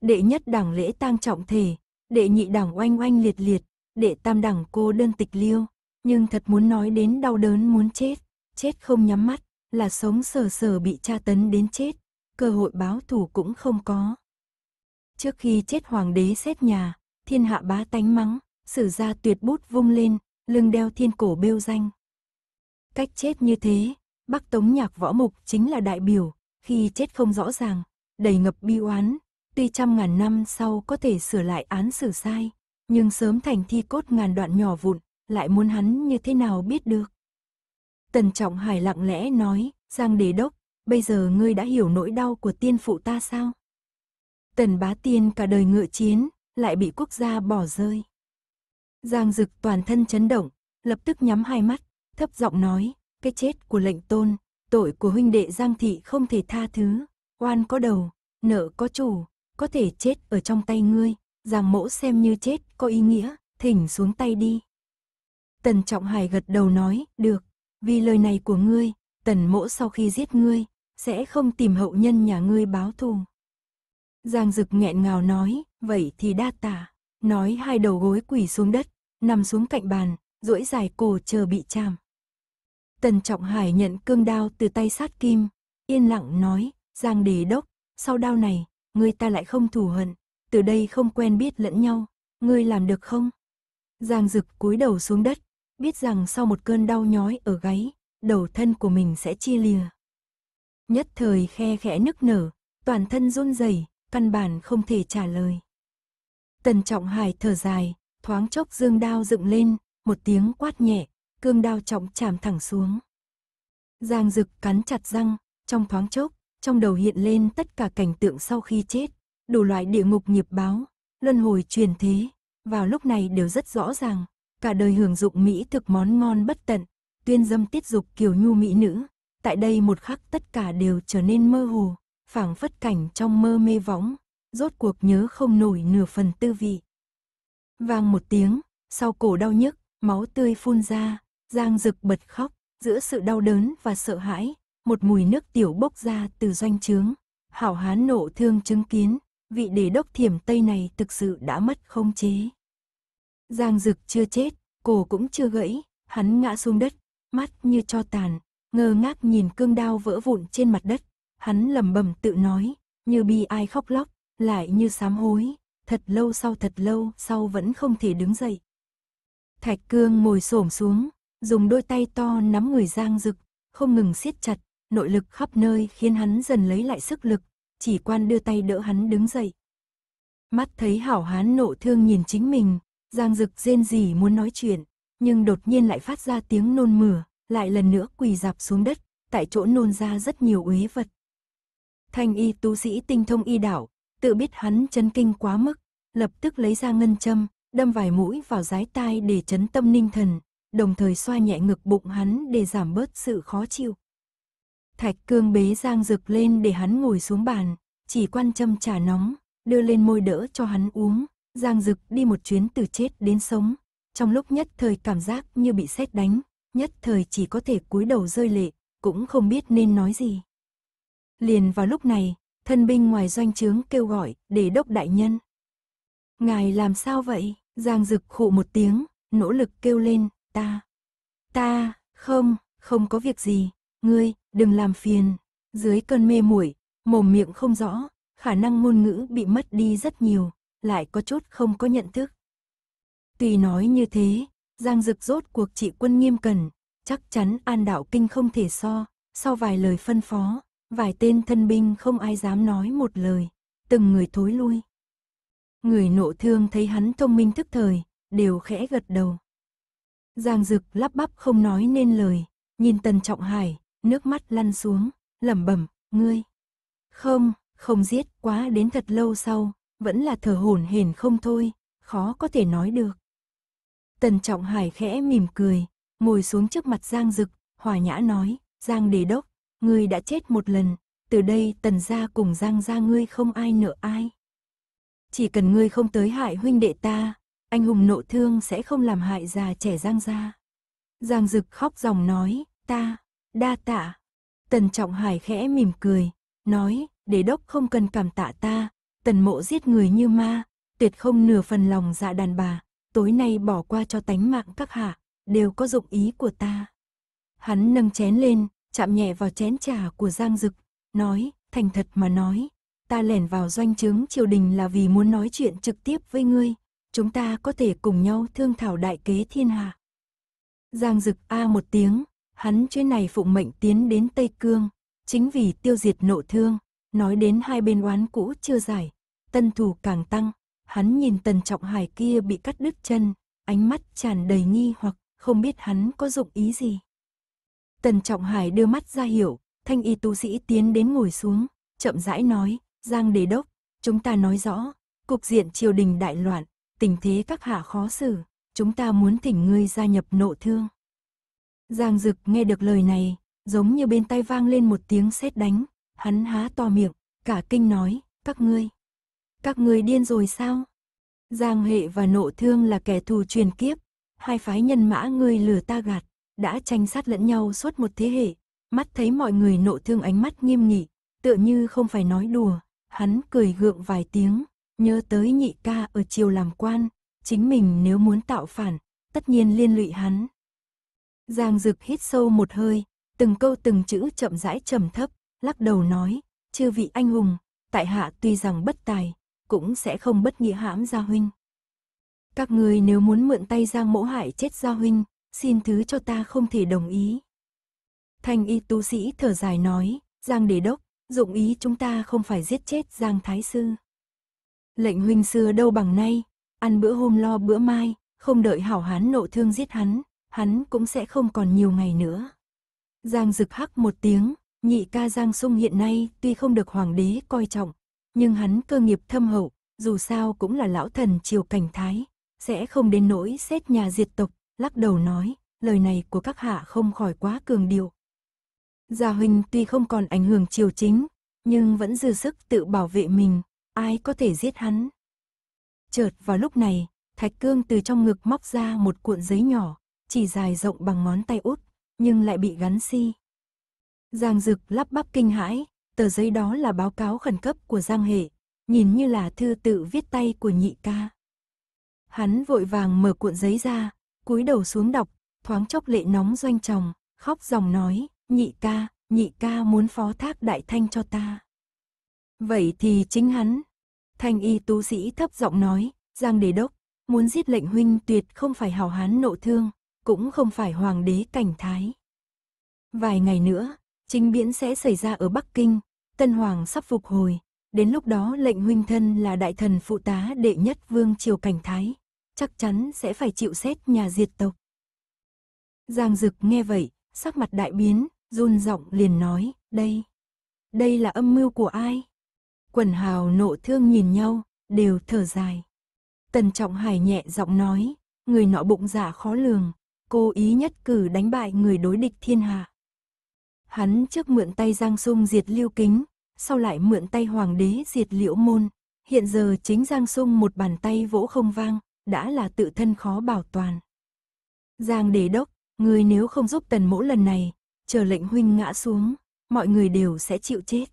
Đệ nhất đảng lễ tang trọng thể, đệ nhị đảng oanh oanh liệt liệt, đệ tam đảng cô đơn tịch liêu, nhưng thật muốn nói đến đau đớn muốn chết, chết không nhắm mắt, là sống sờ sờ bị tra tấn đến chết, cơ hội báo thù cũng không có. Trước khi chết hoàng đế xét nhà, thiên hạ bá tánh mắng, sử gia tuyệt bút vung lên, lưng đeo thiên cổ bêu danh. Cách chết như thế, Bắc Tống Nhạc Võ Mục chính là đại biểu, khi chết không rõ ràng, đầy ngập bi oán, tuy trăm ngàn năm sau có thể sửa lại án xử sai, nhưng sớm thành thi cốt ngàn đoạn nhỏ vụn, lại muốn hắn như thế nào biết được. Tần Trọng Hải lặng lẽ nói, Giang đề Đốc, bây giờ ngươi đã hiểu nỗi đau của tiên phụ ta sao? Tần bá tiên cả đời ngựa chiến, lại bị quốc gia bỏ rơi. Giang dực toàn thân chấn động, lập tức nhắm hai mắt, thấp giọng nói, cái chết của lệnh tôn, tội của huynh đệ Giang thị không thể tha thứ, oan có đầu, nợ có chủ, có thể chết ở trong tay ngươi, Giang mỗ xem như chết có ý nghĩa, thỉnh xuống tay đi. Tần Trọng Hải gật đầu nói, được, vì lời này của ngươi, tần mỗ sau khi giết ngươi, sẽ không tìm hậu nhân nhà ngươi báo thù. Giang Dực nghẹn ngào nói, vậy thì đa tạ. Nói hai đầu gối quỳ xuống đất, nằm xuống cạnh bàn, duỗi dài cổ chờ bị chạm. Tần Trọng Hải nhận cương đao từ tay sát kim, yên lặng nói, Giang đề đốc, sau đao này, người ta lại không thù hận, từ đây không quen biết lẫn nhau, ngươi làm được không? Giang Dực cúi đầu xuống đất, biết rằng sau một cơn đau nhói ở gáy, đầu thân của mình sẽ chia lìa. Nhất thời khe khẽ nức nở, toàn thân run rẩy, căn bản không thể trả lời. Tần Trọng Hải thở dài, thoáng chốc dương đao dựng lên, một tiếng quát nhẹ, cương đao trọng chạm thẳng xuống. Giang Dực cắn chặt răng, trong thoáng chốc, trong đầu hiện lên tất cả cảnh tượng sau khi chết, đủ loại địa ngục nghiệp báo, luân hồi truyền thế, vào lúc này đều rất rõ ràng, cả đời hưởng dụng mỹ thực món ngon bất tận, tuyên dâm tiết dục kiều nhu mỹ nữ, tại đây một khắc tất cả đều trở nên mơ hồ, phảng phất cảnh trong mơ mê võng, rốt cuộc nhớ không nổi nửa phần tư vị. Vang một tiếng, sau cổ đau nhức, máu tươi phun ra, Giang Dực bật khóc, giữa sự đau đớn và sợ hãi, một mùi nước tiểu bốc ra từ doanh trướng. Hảo hán nộ thương chứng kiến, vị đế đốc thiểm Tây này thực sự đã mất không chế. Giang Dực chưa chết, cổ cũng chưa gãy, hắn ngã xuống đất, mắt như cho tàn, ngơ ngác nhìn cương đao vỡ vụn trên mặt đất, hắn lầm bầm tự nói, như bi ai khóc lóc, lại như sám hối, thật lâu sau thật lâu sau vẫn không thể đứng dậy. Thạch cương ngồi xổm xuống, dùng đôi tay to nắm người giang rực, không ngừng siết chặt, nội lực khắp nơi khiến hắn dần lấy lại sức lực, chỉ quan đưa tay đỡ hắn đứng dậy. Mắt thấy hảo hán nộ thương nhìn chính mình, giang rực rên rỉ muốn nói chuyện, nhưng đột nhiên lại phát ra tiếng nôn mửa, lại lần nữa quỳ dạp xuống đất, tại chỗ nôn ra rất nhiều uế vật, Thanh y tu sĩ tinh thông y đạo tự biết hắn chấn kinh quá mức, lập tức lấy ra ngân châm, đâm vài mũi vào giái tai để chấn tâm ninh thần, đồng thời xoa nhẹ ngực bụng hắn để giảm bớt sự khó chịu. Thạch cương bế giang rực lên để hắn ngồi xuống bàn, chỉ quan châm trà nóng, đưa lên môi đỡ cho hắn uống, giang rực đi một chuyến từ chết đến sống, trong lúc nhất thời cảm giác như bị sét đánh, nhất thời chỉ có thể cúi đầu rơi lệ, cũng không biết nên nói gì. Liền vào lúc này, thân binh ngoài doanh trướng kêu gọi, để đốc đại nhân. Ngài làm sao vậy? Giang Dực khụ một tiếng, nỗ lực kêu lên, ta. Ta, không, không có việc gì, ngươi, đừng làm phiền. Dưới cơn mê muội, mồm miệng không rõ, khả năng ngôn ngữ bị mất đi rất nhiều, lại có chút không có nhận thức. Tùy nói như thế, Giang Dực rốt cuộc trị quân nghiêm cần, chắc chắn an đạo kinh không thể so, sau vài lời phân phó, Vài tên thân binh không ai dám nói một lời, từng người thối lui. Người nộ thương thấy hắn thông minh thức thời, đều khẽ gật đầu. Giang Dực lắp bắp không nói nên lời, nhìn Tần Trọng Hải, nước mắt lăn xuống, lẩm bẩm, "Ngươi không, không giết quá đến thật lâu sau, vẫn là thở hổn hển không thôi, khó có thể nói được." Tần Trọng Hải khẽ mỉm cười, ngồi xuống trước mặt Giang Dực, hòa nhã nói, "Giang Đề Đốc, Ngươi đã chết một lần, từ đây tần gia cùng giang gia ngươi không ai nợ ai. Chỉ cần ngươi không tới hại huynh đệ ta, anh hùng nộ thương sẽ không làm hại già trẻ giang gia. Giang dực khóc dòng nói, ta, đa tạ. Tần trọng hải khẽ mỉm cười, nói, đế đốc không cần cảm tạ ta, tần mộ giết người như ma, tuyệt không nửa phần lòng dạ đàn bà, tối nay bỏ qua cho tánh mạng các hạ, đều có dụng ý của ta. Hắn nâng chén lên, chạm nhẹ vào chén trà của Giang Dực, nói, thành thật mà nói, ta lẻn vào doanh chứng triều đình là vì muốn nói chuyện trực tiếp với ngươi, chúng ta có thể cùng nhau thương thảo đại kế thiên hạ. Giang Dực a à một tiếng, hắn chuyến này phụng mệnh tiến đến Tây Cương, chính vì tiêu diệt nộ thương, nói đến hai bên oán cũ chưa giải, tân thù càng tăng, hắn nhìn tần trọng hải kia bị cắt đứt chân, ánh mắt tràn đầy nghi hoặc không biết hắn có dụng ý gì. Tần Trọng Hải đưa mắt ra hiểu, thanh y tu sĩ tiến đến ngồi xuống, chậm rãi nói, Giang Đề Đốc, chúng ta nói rõ, cục diện triều đình đại loạn, tình thế các hạ khó xử, chúng ta muốn thỉnh ngươi gia nhập nộ thương. Giang Dực nghe được lời này, giống như bên tai vang lên một tiếng sét đánh, hắn há to miệng, cả kinh nói, các ngươi, các ngươi điên rồi sao? Giang Hệ và nộ thương là kẻ thù truyền kiếp, hai phái nhân mã ngươi lừa ta gạt, đã tranh sát lẫn nhau suốt một thế hệ, mắt thấy mọi người nộ thương ánh mắt nghiêm nghị, tựa như không phải nói đùa, hắn cười gượng vài tiếng, nhớ tới nhị ca ở chiều làm quan, chính mình nếu muốn tạo phản, tất nhiên liên lụy hắn. Giang Dực hít sâu một hơi, từng câu từng chữ chậm rãi trầm thấp, lắc đầu nói, chư vị anh hùng, tại hạ tuy rằng bất tài, cũng sẽ không bất nghĩa hãm gia huynh. Các người nếu muốn mượn tay Giang mỗ Hải chết gia huynh, xin thứ cho ta không thể đồng ý. Thanh y tu sĩ thở dài nói, Giang Đề Đốc, dụng ý chúng ta không phải giết chết Giang Thái Sư. Lệnh huynh xưa đâu bằng nay, ăn bữa hôm lo bữa mai, không đợi hảo hán nộ thương giết hắn, hắn cũng sẽ không còn nhiều ngày nữa. Giang rực hắc một tiếng, nhị ca Giang Sung hiện nay tuy không được hoàng đế coi trọng, nhưng hắn cơ nghiệp thâm hậu, dù sao cũng là lão thần triều cảnh thái, sẽ không đến nỗi xét nhà diệt tộc, lắc đầu nói, lời này của các hạ không khỏi quá cường điệu. Gia huynh tuy không còn ảnh hưởng triều chính, nhưng vẫn dư sức tự bảo vệ mình, ai có thể giết hắn. Chợt vào lúc này, Thạch Cương từ trong ngực móc ra một cuộn giấy nhỏ, chỉ dài rộng bằng ngón tay út, nhưng lại bị gắn si. Giang Dực lắp bắp kinh hãi, tờ giấy đó là báo cáo khẩn cấp của Giang Hệ, nhìn như là thư tự viết tay của nhị ca. Hắn vội vàng mở cuộn giấy ra, cúi đầu xuống đọc, thoáng chốc lệ nóng doanh chồng, khóc dòng nói, nhị ca, nhị ca muốn phó thác đại thanh cho ta. Vậy thì chính hắn, thanh y tú sĩ thấp giọng nói, Giang đề Đốc, muốn giết lệnh huynh tuyệt không phải hào hán nộ thương, cũng không phải hoàng đế cảnh thái. Vài ngày nữa, chính biến sẽ xảy ra ở Bắc Kinh, Tân Hoàng sắp phục hồi, đến lúc đó lệnh huynh thân là đại thần phụ tá đệ nhất vương triều cảnh thái, chắc chắn sẽ phải chịu xét nhà diệt tộc. Giang Dực nghe vậy, sắc mặt đại biến, run giọng liền nói, đây, đây là âm mưu của ai? Quần hào nộ thương nhìn nhau, đều thở dài. Tần Trọng Hải nhẹ giọng nói, người nọ bụng giả dạ khó lường, cố ý nhất cử đánh bại người đối địch thiên hạ. Hắn trước mượn tay Giang Sung diệt lưu kính, sau lại mượn tay Hoàng đế diệt liễu môn, hiện giờ chính Giang Sung một bàn tay vỗ không vang, đã là tự thân khó bảo toàn. Giang đề đốc, người nếu không giúp tần mỗ lần này, chờ lệnh huynh ngã xuống, mọi người đều sẽ chịu chết.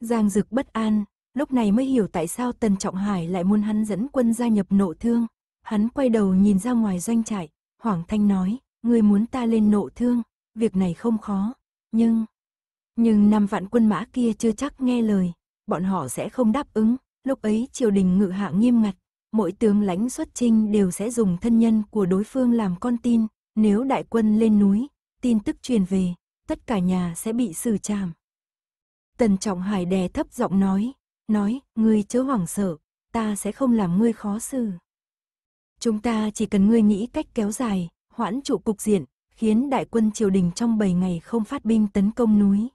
Giang dực bất an, lúc này mới hiểu tại sao Tần Trọng Hải lại muốn hắn dẫn quân gia nhập nộ thương. Hắn quay đầu nhìn ra ngoài doanh trại, Hoàng Thanh nói, người muốn ta lên nộ thương, việc này không khó, nhưng... Nhưng năm vạn quân mã kia chưa chắc nghe lời, bọn họ sẽ không đáp ứng, lúc ấy triều đình ngự hạ nghiêm ngặt, mỗi tướng lãnh xuất chinh đều sẽ dùng thân nhân của đối phương làm con tin, nếu đại quân lên núi, tin tức truyền về, tất cả nhà sẽ bị xử trảm. Tần Trọng Hải đè thấp giọng nói, nói, ngươi chớ hoảng sợ, ta sẽ không làm ngươi khó xử. Chúng ta chỉ cần ngươi nghĩ cách kéo dài, hoãn trụ cục diện, khiến đại quân triều đình trong 7 ngày không phát binh tấn công núi.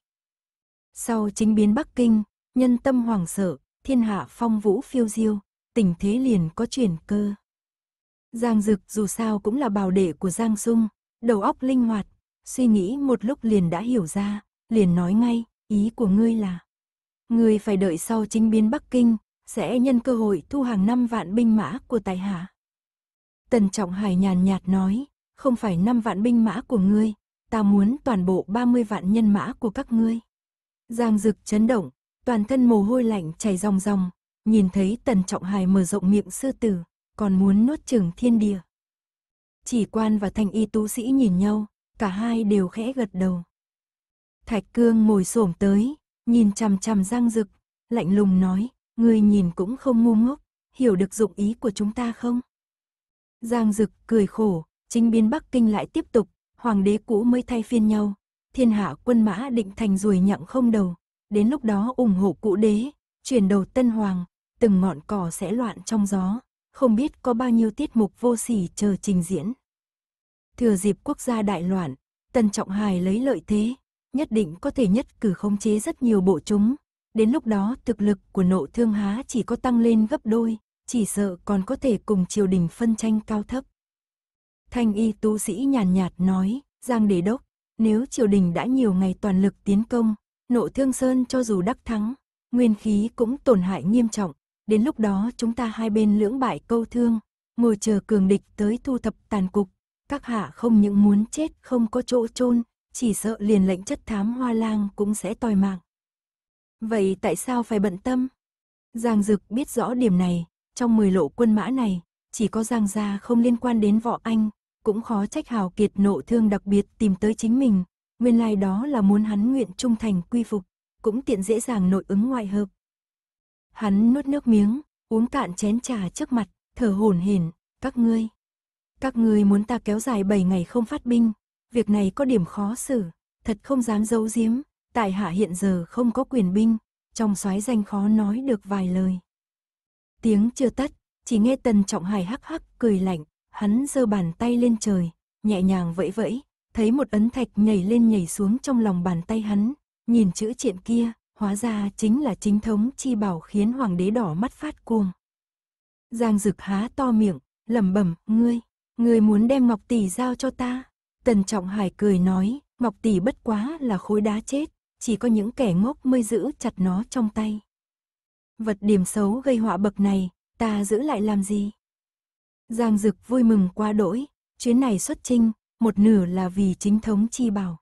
Sau chính biến Bắc Kinh, nhân tâm hoảng sợ, thiên hạ phong vũ phiêu diêu, tình thế liền có chuyển cơ. Giang Dực dù sao cũng là bào đệ của Giang Sung, đầu óc linh hoạt, suy nghĩ một lúc liền đã hiểu ra, liền nói ngay, ý của ngươi là. Ngươi phải đợi sau chính biến Bắc Kinh, sẽ nhân cơ hội thu hàng năm vạn binh mã của tài hạ. Tần Trọng Hải nhàn nhạt nói, không phải năm vạn binh mã của ngươi, ta muốn toàn bộ 30 vạn nhân mã của các ngươi. Giang Dực chấn động, toàn thân mồ hôi lạnh chảy ròng ròng, Nhìn thấy tần trọng hài mở rộng miệng sư tử, còn muốn nuốt chửng thiên địa. Chỉ quan và thanh y tú sĩ nhìn nhau, cả hai đều khẽ gật đầu. Thạch cương ngồi xổm tới, nhìn chằm chằm giang dực, lạnh lùng nói, người nhìn cũng không ngu ngốc, hiểu được dụng ý của chúng ta không? Giang dực cười khổ, chính biên Bắc Kinh lại tiếp tục, hoàng đế cũ mới thay phiên nhau, thiên hạ quân mã định thành ruồi nhặng không đầu, đến lúc đó ủng hộ cụ đế, chuyển đầu tân hoàng, từng ngọn cỏ sẽ loạn trong gió, không biết có bao nhiêu tiết mục vô sỉ chờ trình diễn. Thừa dịp quốc gia đại loạn, Tân Trọng Hải lấy lợi thế, nhất định có thể nhất cử khống chế rất nhiều bộ chúng. Đến lúc đó thực lực của nộ thương há chỉ có tăng lên gấp đôi, chỉ sợ còn có thể cùng triều đình phân tranh cao thấp. Thanh y tu sĩ nhàn nhạt nói, Giang Đế Đốc, nếu triều đình đã nhiều ngày toàn lực tiến công, nộ thương sơn cho dù đắc thắng, nguyên khí cũng tổn hại nghiêm trọng, đến lúc đó chúng ta hai bên lưỡng bại câu thương, ngồi chờ cường địch tới thu thập tàn cục, các hạ không những muốn chết không có chỗ chôn, chỉ sợ liền lệnh chất thám hoa lang cũng sẽ tòi mạng. Vậy tại sao phải bận tâm? Giang Dực biết rõ điểm này, trong 10 lộ quân mã này, chỉ có Giang gia không liên quan đến võ anh, cũng khó trách Hào Kiệt nộ thương đặc biệt tìm tới chính mình, nguyên lai like đó là muốn hắn nguyện trung thành quy phục cũng tiện dễ dàng nội ứng ngoại hợp. Hắn nuốt nước miếng, uống cạn chén trà trước mặt, thở hổn hển, các ngươi. Các ngươi muốn ta kéo dài 7 ngày không phát binh, việc này có điểm khó xử, thật không dám giấu giếm, tại hạ hiện giờ không có quyền binh, trong soái danh khó nói được vài lời. Tiếng chưa tắt, chỉ nghe Tần Trọng Hải hắc hắc cười lạnh, hắn giơ bàn tay lên trời, nhẹ nhàng vẫy vẫy, thấy một ấn thạch nhảy lên nhảy xuống trong lòng bàn tay hắn, Nhìn chữ triện kia, hóa ra chính là chính thống chi bảo khiến hoàng đế đỏ mắt phát cuồng. Giang Dực há to miệng, lẩm bẩm, "Ngươi, ngươi muốn đem Ngọc tỷ giao cho ta?" Tần Trọng Hải cười nói, "Ngọc tỷ bất quá là khối đá chết, chỉ có những kẻ ngốc mới giữ chặt nó trong tay. Vật điểm xấu gây họa bậc này, ta giữ lại làm gì?" Giang Dực vui mừng qua đỗi, chuyến này xuất chinh, một nửa là vì chính thống chi bảo,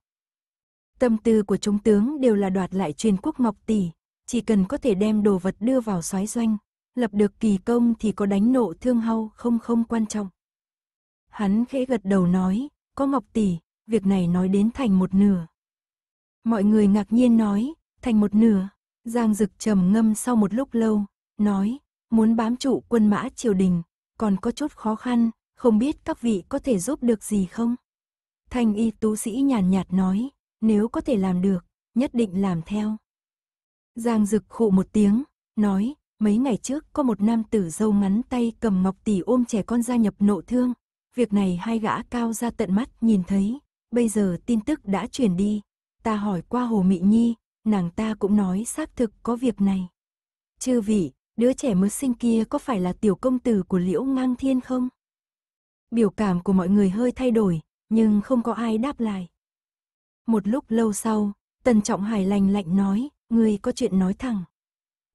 Tâm tư của chúng tướng đều là đoạt lại truyền quốc ngọc tỷ, chỉ cần có thể đem đồ vật đưa vào soái doanh, lập được kỳ công thì có đánh nộ thương hao không không quan trọng. Hắn khẽ gật đầu nói, có ngọc tỷ, việc này nói đến thành một nửa. Mọi người ngạc nhiên nói, thành một nửa, Giang Dực trầm ngâm sau một lúc lâu, nói, muốn bám trụ quân mã triều đình, còn có chút khó khăn, không biết các vị có thể giúp được gì không? Thanh y tú sĩ nhàn nhạt nói, nếu có thể làm được, nhất định làm theo. Giang Dực khụ một tiếng, nói, mấy ngày trước có một nam tử dâu ngắn tay cầm ngọc tỷ ôm trẻ con gia nhập nộ thương. Việc này hai gã cao ra tận mắt nhìn thấy, bây giờ tin tức đã chuyển đi. Ta hỏi qua Hồ Mị Nhi, nàng ta cũng nói xác thực có việc này. Chư vị, đứa trẻ mới sinh kia có phải là tiểu công tử của Liễu Ngang Thiên không? Biểu cảm của mọi người hơi thay đổi, nhưng không có ai đáp lại. Một lúc lâu sau, Tần Trọng Hải lành lạnh nói, ngươi có chuyện nói thẳng.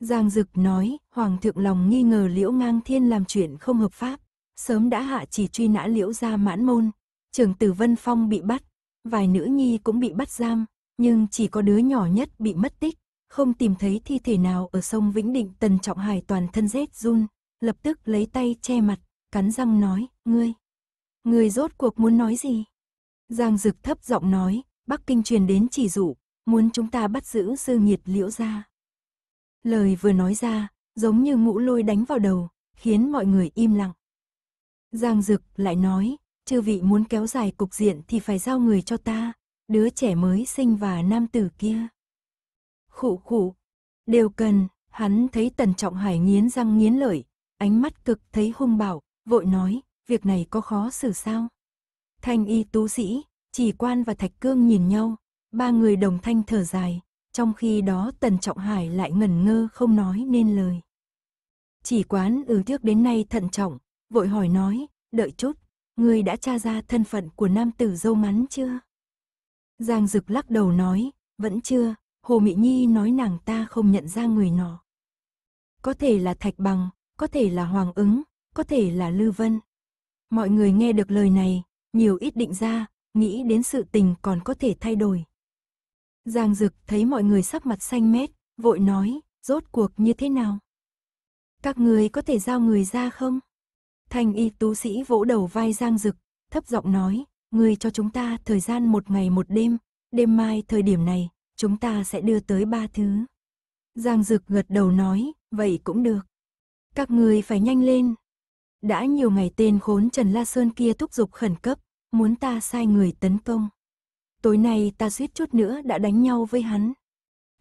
Giang Dực nói, Hoàng thượng lòng nghi ngờ Liễu Ngang Thiên làm chuyện không hợp pháp, sớm đã hạ chỉ truy nã Liễu ra mãn môn. Trường tử Vân Phong bị bắt, vài nữ nhi cũng bị bắt giam, nhưng chỉ có đứa nhỏ nhất bị mất tích, không tìm thấy thi thể nào ở sông Vĩnh Định. Tần Trọng Hải toàn thân rét run, lập tức lấy tay che mặt, cắn răng nói, ngươi, ngươi rốt cuộc muốn nói gì? Giang Dực thấp giọng nói, Bắc Kinh truyền đến chỉ dụ, muốn chúng ta bắt giữ sư nhiệt liễu ra. Lời vừa nói ra, giống như ngũ lôi đánh vào đầu, khiến mọi người im lặng. Giang Dực lại nói, chư vị muốn kéo dài cục diện thì phải giao người cho ta, đứa trẻ mới sinh và nam tử kia. Khụ khụ, đều cần, hắn thấy Tần Trọng Hải nghiến răng nghiến lợi, ánh mắt cực thấy hung bảo, vội nói, việc này có khó xử sao? Thanh y tú sĩ, chỉ quan và Thạch Cương nhìn nhau, ba người đồng thanh thở dài, trong khi đó Tần Trọng Hải lại ngẩn ngơ không nói nên lời. Chỉ quán ừ trước đến nay thận trọng, vội hỏi nói, đợi chút, người đã tra ra thân phận của nam tử dâu mắn chưa? Giang Dực lắc đầu nói, vẫn chưa, Hồ Mị Nhi nói nàng ta không nhận ra người nọ. Có thể là Thạch Bằng, có thể là Hoàng ứng, có thể là Lư Vân. Mọi người nghe được lời này, nhiều ít định ra, nghĩ đến sự tình còn có thể thay đổi. Giang Dực thấy mọi người sắc mặt xanh mét, vội nói, rốt cuộc như thế nào? Các người có thể giao người ra không? Thành y tú sĩ vỗ đầu vai Giang Dực, thấp giọng nói, người cho chúng ta thời gian một ngày một đêm, đêm mai thời điểm này, chúng ta sẽ đưa tới ba thứ. Giang Dực gật đầu nói, vậy cũng được. Các người phải nhanh lên. Đã nhiều ngày tên khốn Trần La Sơn kia thúc giục khẩn cấp, muốn ta sai người tấn công. Tối nay ta suýt chút nữa đã đánh nhau với hắn.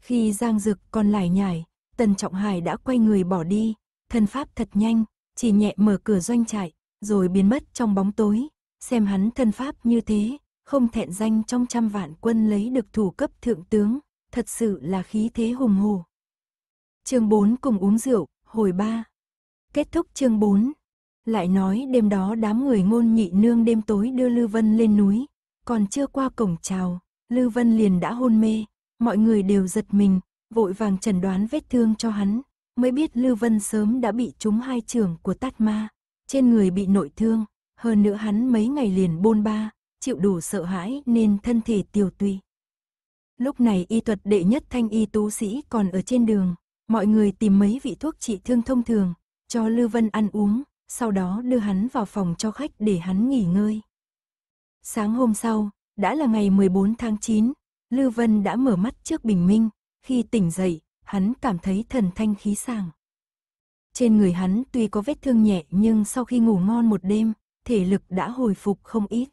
Khi Giang Dực còn lải nhải, Tần Trọng Hải đã quay người bỏ đi, thân pháp thật nhanh, chỉ nhẹ mở cửa doanh trại, rồi biến mất trong bóng tối. Xem hắn thân pháp như thế, không thẹn danh trong trăm vạn quân lấy được thủ cấp thượng tướng, thật sự là khí thế hùng hổ. Chương 4 cùng uống rượu, hồi 3. Kết thúc chương 4. Lại nói đêm đó đám người ngôn nhị nương đêm tối đưa Lưu Vân lên núi, còn chưa qua cổng chào, Lưu Vân liền đã hôn mê, mọi người đều giật mình, vội vàng chẩn đoán vết thương cho hắn, mới biết Lưu Vân sớm đã bị trúng hai trường của tát ma, trên người bị nội thương, hơn nữa hắn mấy ngày liền bôn ba, chịu đủ sợ hãi nên thân thể tiều tụy. Lúc này y thuật đệ nhất thanh y tú sĩ còn ở trên đường, mọi người tìm mấy vị thuốc trị thương thông thường, cho Lưu Vân ăn uống, sau đó đưa hắn vào phòng cho khách để hắn nghỉ ngơi. Sáng hôm sau, đã là ngày 14 tháng 9, Lưu Vân đã mở mắt trước bình minh, khi tỉnh dậy, hắn cảm thấy thần thanh khí sàng. Trên người hắn tuy có vết thương nhẹ nhưng sau khi ngủ ngon một đêm, thể lực đã hồi phục không ít.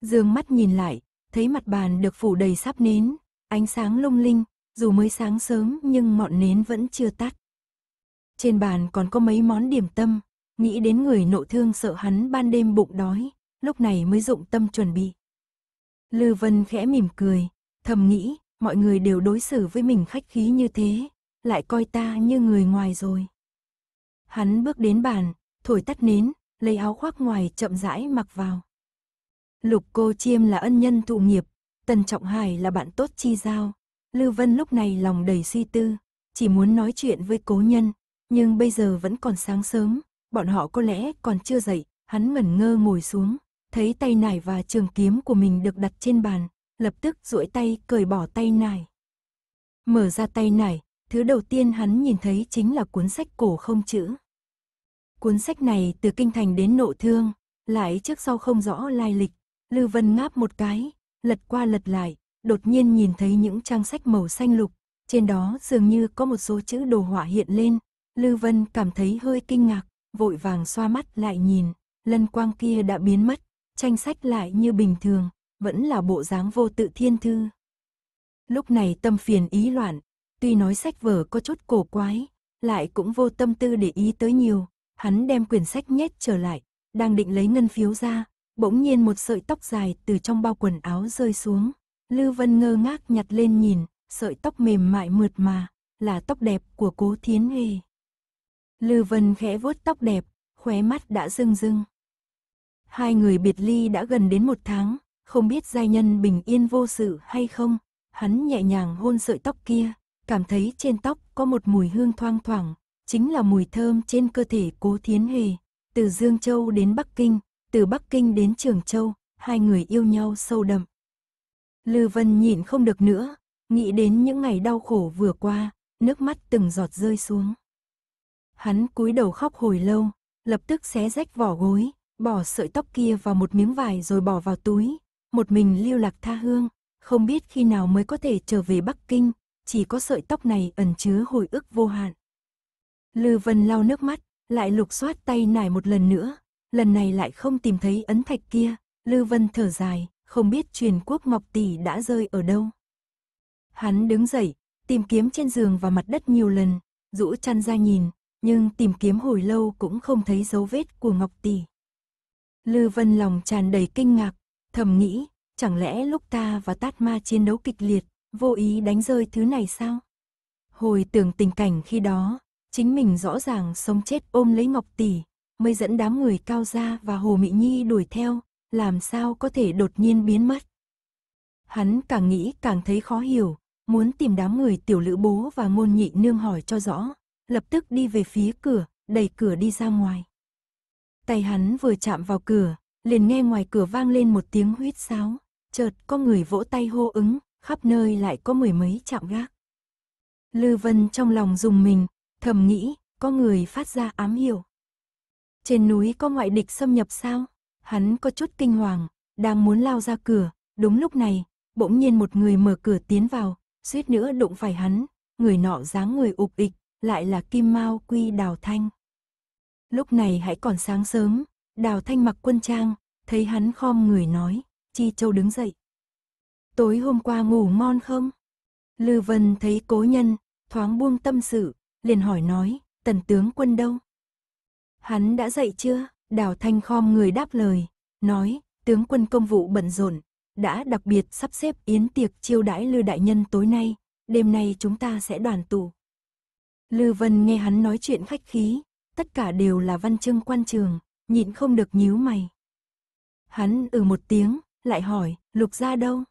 Dương mắt nhìn lại, thấy mặt bàn được phủ đầy sáp nến, ánh sáng lung linh, dù mới sáng sớm nhưng mọn nến vẫn chưa tắt. Trên bàn còn có mấy món điểm tâm, nghĩ đến người nộ thương sợ hắn ban đêm bụng đói, lúc này mới dụng tâm chuẩn bị. Lư Vân khẽ mỉm cười, thầm nghĩ, mọi người đều đối xử với mình khách khí như thế, lại coi ta như người ngoài rồi. Hắn bước đến bàn, thổi tắt nến, lấy áo khoác ngoài chậm rãi mặc vào. Lục Cô Chiêm là ân nhân thụ nghiệp, Tần Trọng Hải là bạn tốt chi giao. Lư Vân lúc này lòng đầy suy tư, chỉ muốn nói chuyện với cố nhân, nhưng bây giờ vẫn còn sáng sớm, bọn họ có lẽ còn chưa dậy, hắn ngẩn ngơ ngồi xuống, thấy tay nải và trường kiếm của mình được đặt trên bàn, lập tức duỗi tay cởi bỏ tay nải. Mở ra tay nải, thứ đầu tiên hắn nhìn thấy chính là cuốn sách cổ không chữ. Cuốn sách này từ kinh thành đến nộ thương, lại trước sau không rõ lai lịch, lưu Vân ngáp một cái, lật qua lật lại, đột nhiên nhìn thấy những trang sách màu xanh lục, trên đó dường như có một số chữ đồ họa hiện lên, lưu Vân cảm thấy hơi kinh ngạc, vội vàng xoa mắt lại nhìn, lân quang kia đã biến mất, tranh sách lại như bình thường, vẫn là bộ dáng vô tự thiên thư. Lúc này tâm phiền ý loạn, tuy nói sách vở có chút cổ quái, lại cũng vô tâm tư để ý tới nhiều, hắn đem quyển sách nhét trở lại, đang định lấy ngân phiếu ra, bỗng nhiên một sợi tóc dài từ trong bao quần áo rơi xuống. lưu Vân ngơ ngác nhặt lên nhìn, sợi tóc mềm mại mượt mà, là tóc đẹp của cố thiến hề. Lưu Vân khẽ vuốt tóc đẹp, khóe mắt đã rưng rưng. Hai người biệt ly đã gần đến một tháng, không biết giai nhân bình yên vô sự hay không. Hắn nhẹ nhàng hôn sợi tóc kia, cảm thấy trên tóc có một mùi hương thoang thoảng, chính là mùi thơm trên cơ thể cố thiến hề. Từ Dương Châu đến Bắc Kinh, từ Bắc Kinh đến Trường Châu, hai người yêu nhau sâu đậm. Lư Vân nhịn không được nữa, nghĩ đến những ngày đau khổ vừa qua, nước mắt từng giọt rơi xuống. Hắn cúi đầu khóc hồi lâu, lập tức xé rách vỏ gối, bỏ sợi tóc kia vào một miếng vải rồi bỏ vào túi. Một mình lưu lạc tha hương, không biết khi nào mới có thể trở về Bắc Kinh, chỉ có sợi tóc này ẩn chứa hồi ức vô hạn. Lư Vân lau nước mắt, lại lục soát tay nải một lần nữa, lần này lại không tìm thấy ấn thạch kia, Lư Vân thở dài, không biết truyền quốc Ngọc Tỷ đã rơi ở đâu. Hắn đứng dậy, tìm kiếm trên giường và mặt đất nhiều lần, rũ chăn ra nhìn, nhưng tìm kiếm hồi lâu cũng không thấy dấu vết của Ngọc Tỷ. Lư Vân lòng tràn đầy kinh ngạc, thầm nghĩ, chẳng lẽ lúc ta và Tát Ma chiến đấu kịch liệt, vô ý đánh rơi thứ này sao? Hồi tưởng tình cảnh khi đó, chính mình rõ ràng sống chết ôm lấy Ngọc Tỷ, mới dẫn đám người cao gia và Hồ Mỹ Nhi đuổi theo, làm sao có thể đột nhiên biến mất. Hắn càng nghĩ càng thấy khó hiểu, muốn tìm đám người tiểu lữ bố và ngôn nhị nương hỏi cho rõ lập tức đi về phía cửa, đẩy cửa đi ra ngoài. Tay hắn vừa chạm vào cửa, liền nghe ngoài cửa vang lên một tiếng huýt sáo, chợt có người vỗ tay hô ứng, khắp nơi lại có mười mấy chạm gác. Lư Vân trong lòng dùng mình, thầm nghĩ, có người phát ra ám hiệu. Trên núi có ngoại địch xâm nhập sao? Hắn có chút kinh hoàng, đang muốn lao ra cửa, đúng lúc này, bỗng nhiên một người mở cửa tiến vào, suýt nữa đụng phải hắn, người nọ dáng người ục ịch, lại là Kim Mao Quy Đào Thanh. Lúc này hãy còn sáng sớm, Đào Thanh mặc quân trang, thấy hắn khom người nói, Chi Châu đứng dậy. Tối hôm qua ngủ ngon không? Lư Vân thấy cố nhân, thoáng buông tâm sự, liền hỏi nói, tần tướng quân đâu? Hắn đã dậy chưa? Đào Thanh khom người đáp lời, nói, tướng quân công vụ bận rộn, đã đặc biệt sắp xếp yến tiệc chiêu đãi Lư Đại Nhân tối nay, đêm nay chúng ta sẽ đoàn tụ. Lư Vân nghe hắn nói chuyện khách khí, tất cả đều là văn chương quan trường, nhịn không được nhíu mày. Hắn ừ một tiếng, lại hỏi, lục gia đâu?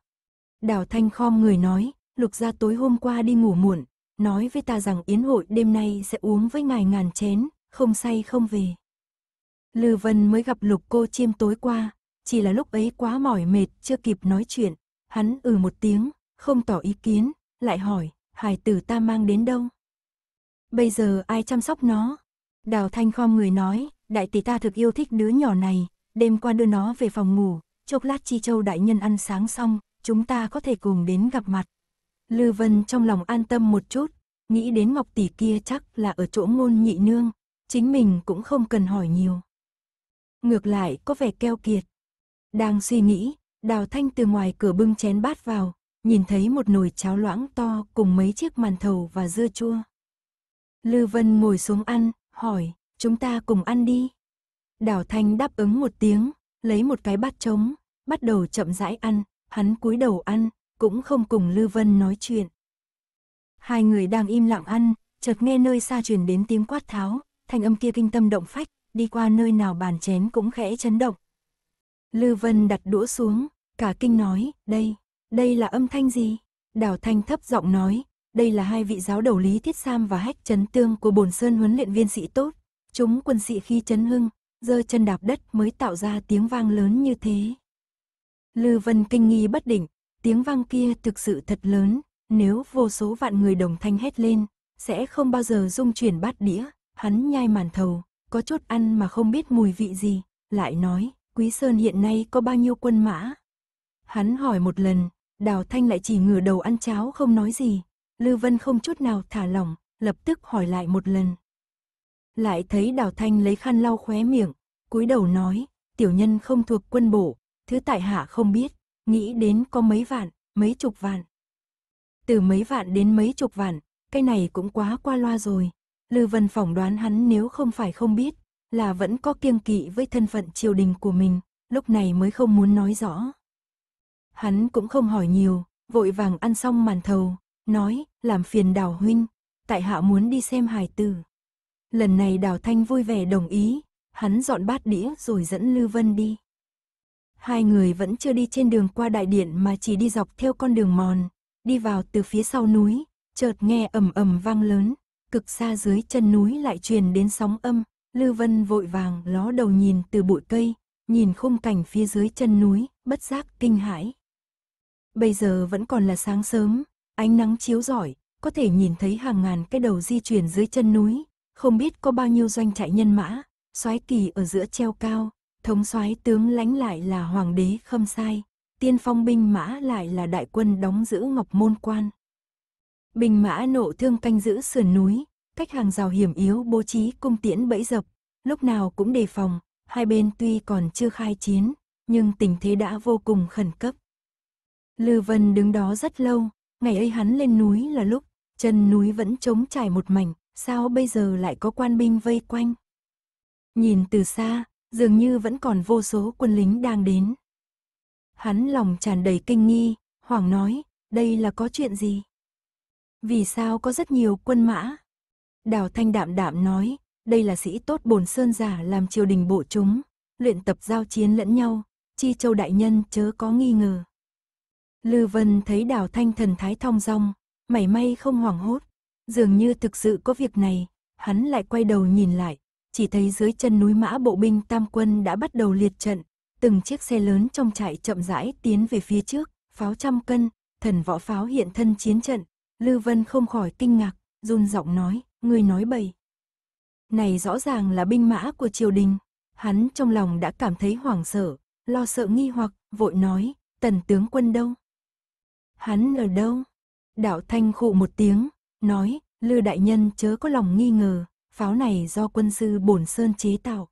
Đào Thanh khom người nói, lục gia tối hôm qua đi ngủ muộn, nói với ta rằng yến hội đêm nay sẽ uống với ngài ngàn chén, không say không về. Lư Vân mới gặp lục cô chiêm tối qua, chỉ là lúc ấy quá mỏi mệt, chưa kịp nói chuyện, hắn ừ một tiếng, không tỏ ý kiến, lại hỏi, hài tử ta mang đến đâu? bây giờ ai chăm sóc nó? Đào Thanh khom người nói, đại tỷ ta thực yêu thích đứa nhỏ này, đêm qua đưa nó về phòng ngủ, chốc lát chi châu đại nhân ăn sáng xong, chúng ta có thể cùng đến gặp mặt. Lư Vân trong lòng an tâm một chút, nghĩ đến Ngọc tỷ kia chắc là ở chỗ ngôn nhị nương, chính mình cũng không cần hỏi nhiều. Ngược lại có vẻ keo kiệt. Đang suy nghĩ, Đào Thanh từ ngoài cửa bưng chén bát vào, nhìn thấy một nồi cháo loãng to cùng mấy chiếc màn thầu và dưa chua. Lưu Vân ngồi xuống ăn, hỏi, chúng ta cùng ăn đi. Đào Thanh đáp ứng một tiếng, lấy một cái bát trống, bắt đầu chậm rãi ăn, hắn cúi đầu ăn, cũng không cùng Lưu Vân nói chuyện. Hai người đang im lặng ăn, chợt nghe nơi xa truyền đến tiếng quát tháo, thanh âm kia kinh tâm động phách, đi qua nơi nào bàn chén cũng khẽ chấn động. Lưu Vân đặt đũa xuống, cả kinh nói, đây, đây là âm thanh gì? Đào Thanh thấp giọng nói, đây là hai vị giáo đầu Lý Thiết Sam và Hách Trấn Tương của Bồn Sơn huấn luyện viên sĩ tốt. Chúng quân sĩ khi chấn hưng, giơ chân đạp đất mới tạo ra tiếng vang lớn như thế. Lư Vân kinh nghi bất định, tiếng vang kia thực sự thật lớn, nếu vô số vạn người đồng thanh hét lên, sẽ không bao giờ dung chuyển bát đĩa, hắn nhai màn thầu, có chút ăn mà không biết mùi vị gì, lại nói, Quý Sơn hiện nay có bao nhiêu quân mã? Hắn hỏi một lần, Đào Thanh lại chỉ ngửa đầu ăn cháo không nói gì, Lưu Vân không chút nào thả lỏng, lập tức hỏi lại một lần. Lại thấy Đào Thanh lấy khăn lau khóe miệng, cúi đầu nói, tiểu nhân không thuộc quân bộ, thứ tại hạ không biết, nghĩ đến có mấy vạn, mấy chục vạn. Từ mấy vạn đến mấy chục vạn, cái này cũng quá qua loa rồi. Lưu Vân phỏng đoán hắn nếu không phải không biết, là vẫn có kiêng kỵ với thân phận triều đình của mình, lúc này mới không muốn nói rõ. Hắn cũng không hỏi nhiều, vội vàng ăn xong màn thầu, nói, làm phiền đào huynh, tại hạ muốn đi xem hài tử. Lần này đào thanh vui vẻ đồng ý, hắn dọn bát đĩa rồi dẫn lưu Vân đi. Hai người vẫn chưa đi trên đường qua đại điện mà chỉ đi dọc theo con đường mòn, đi vào từ phía sau núi, chợt nghe ầm ầm vang lớn, cực xa dưới chân núi lại truyền đến sóng âm, Lưu Vân vội vàng ló đầu nhìn từ bụi cây, nhìn khung cảnh phía dưới chân núi, bất giác kinh hãi. Bây giờ vẫn còn là sáng sớm, Ánh nắng chiếu rọi, có thể nhìn thấy hàng ngàn cái đầu di chuyển dưới chân núi, không biết có bao nhiêu doanh trại nhân mã, soái kỳ ở giữa treo cao, thống soái tướng lãnh lại là hoàng đế khâm sai, tiên phong binh mã lại là đại quân đóng giữ ngọc môn quan. Binh mã nộ thương canh giữ sườn núi, cách hàng rào hiểm yếu bố trí cung tiễn bẫy dập, lúc nào cũng đề phòng, hai bên tuy còn chưa khai chiến, nhưng tình thế đã vô cùng khẩn cấp. Lư Vân đứng đó rất lâu, ngày ấy hắn lên núi là lúc, chân núi vẫn trống trải một mảnh, sao bây giờ lại có quan binh vây quanh? Nhìn từ xa, dường như vẫn còn vô số quân lính đang đến. Hắn lòng tràn đầy kinh nghi, hoảng nói, đây là có chuyện gì? Vì sao có rất nhiều quân mã? Đào Thanh đạm đạm nói, đây là sĩ tốt bồn sơn giả làm triều đình bộ chúng, luyện tập giao chiến lẫn nhau, chi châu đại nhân chớ có nghi ngờ. Lư Vân thấy Đào Thanh thần thái thong dong, mảy may không hoảng hốt, dường như thực sự có việc này, hắn lại quay đầu nhìn lại, chỉ thấy dưới chân núi mã bộ binh tam quân đã bắt đầu liệt trận, từng chiếc xe lớn trong trại chậm rãi tiến về phía trước, pháo trăm cân, thần võ pháo hiện thân chiến trận, Lư Vân không khỏi kinh ngạc, run giọng nói, ngươi nói bậy. Này rõ ràng là binh mã của triều đình, hắn trong lòng đã cảm thấy hoảng sợ, lo sợ nghi hoặc, vội nói, tần tướng quân đâu, hắn ở đâu? Đạo Thanh khụ một tiếng, nói, Lư Đại Nhân chớ có lòng nghi ngờ, pháo này do quân sư Bổn Sơn chế tạo.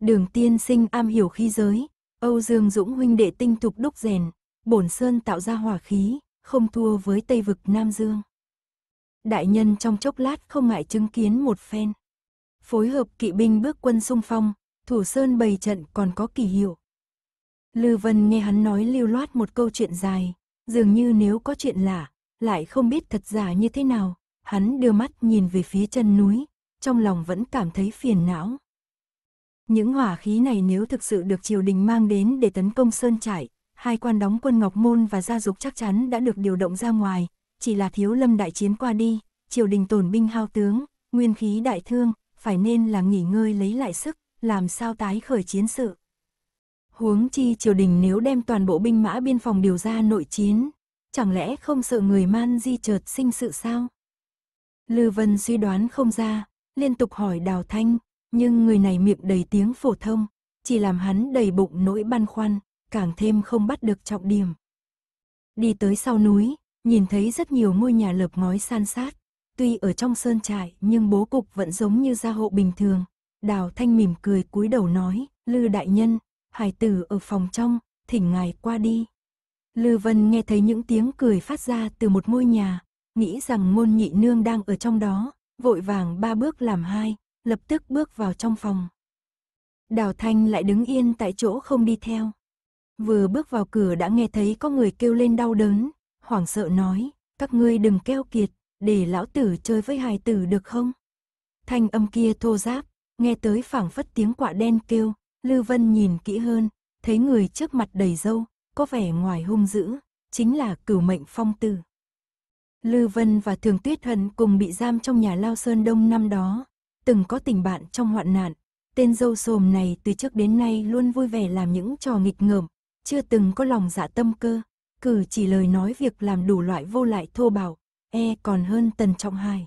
Đường tiên sinh am hiểu khí giới, Âu Dương Dũng huynh đệ tinh thục đúc rèn, Bổn Sơn tạo ra hỏa khí, không thua với Tây Vực Nam Dương. Đại nhân trong chốc lát không ngại chứng kiến một phen. Phối hợp kỵ binh bước quân xung phong, Thủ Sơn bày trận còn có kỳ hiệu. Lư Vân nghe hắn nói lưu loát một câu chuyện dài, Dường như nếu có chuyện lạ, lại không biết thật giả như thế nào, hắn đưa mắt nhìn về phía chân núi, trong lòng vẫn cảm thấy phiền não. Những hỏa khí này nếu thực sự được triều đình mang đến để tấn công sơn trại, hai quan đóng quân Ngọc Môn và gia dục chắc chắn đã được điều động ra ngoài, chỉ là thiếu lâm đại chiến qua đi, triều đình tổn binh hao tướng, nguyên khí đại thương, phải nên là nghỉ ngơi lấy lại sức, làm sao tái khởi chiến sự. Huống chi triều đình nếu đem toàn bộ binh mã biên phòng điều ra nội chiến, chẳng lẽ không sợ người man di chợt sinh sự sao? Lư Vân suy đoán không ra, liên tục hỏi Đào Thanh, nhưng người này miệng đầy tiếng phổ thông, chỉ làm hắn đầy bụng nỗi băn khoăn, càng thêm không bắt được trọng điểm. Đi tới sau núi, nhìn thấy rất nhiều ngôi nhà lợp ngói san sát, tuy ở trong sơn trại nhưng bố cục vẫn giống như gia hộ bình thường. Đào Thanh mỉm cười cúi đầu nói, Lư Đại Nhân, hải tử ở phòng trong, thỉnh ngài qua đi. Lư Vân nghe thấy những tiếng cười phát ra từ một ngôi nhà, nghĩ rằng môn nhị nương đang ở trong đó, vội vàng ba bước làm hai, lập tức bước vào trong phòng. Đào Thanh lại đứng yên tại chỗ không đi theo. Vừa bước vào cửa đã nghe thấy có người kêu lên đau đớn, hoảng sợ nói, các ngươi đừng keo kiệt, để lão tử chơi với hài tử được không? Thanh âm kia thô giáp, nghe tới phảng phất tiếng quạ đen kêu, Lưu Vân nhìn kỹ hơn, thấy người trước mặt đầy dâu, có vẻ ngoài hung dữ, chính là cửu mệnh phong tử. Lưu Vân và Thường Tuyết Hân cùng bị giam trong nhà Lao Sơn Đông năm đó, từng có tình bạn trong hoạn nạn. Tên dâu sồm này từ trước đến nay luôn vui vẻ làm những trò nghịch ngợm, chưa từng có lòng dạ tâm cơ, cử chỉ lời nói việc làm đủ loại vô lại thô bạo, e còn hơn Tần Trọng Hải.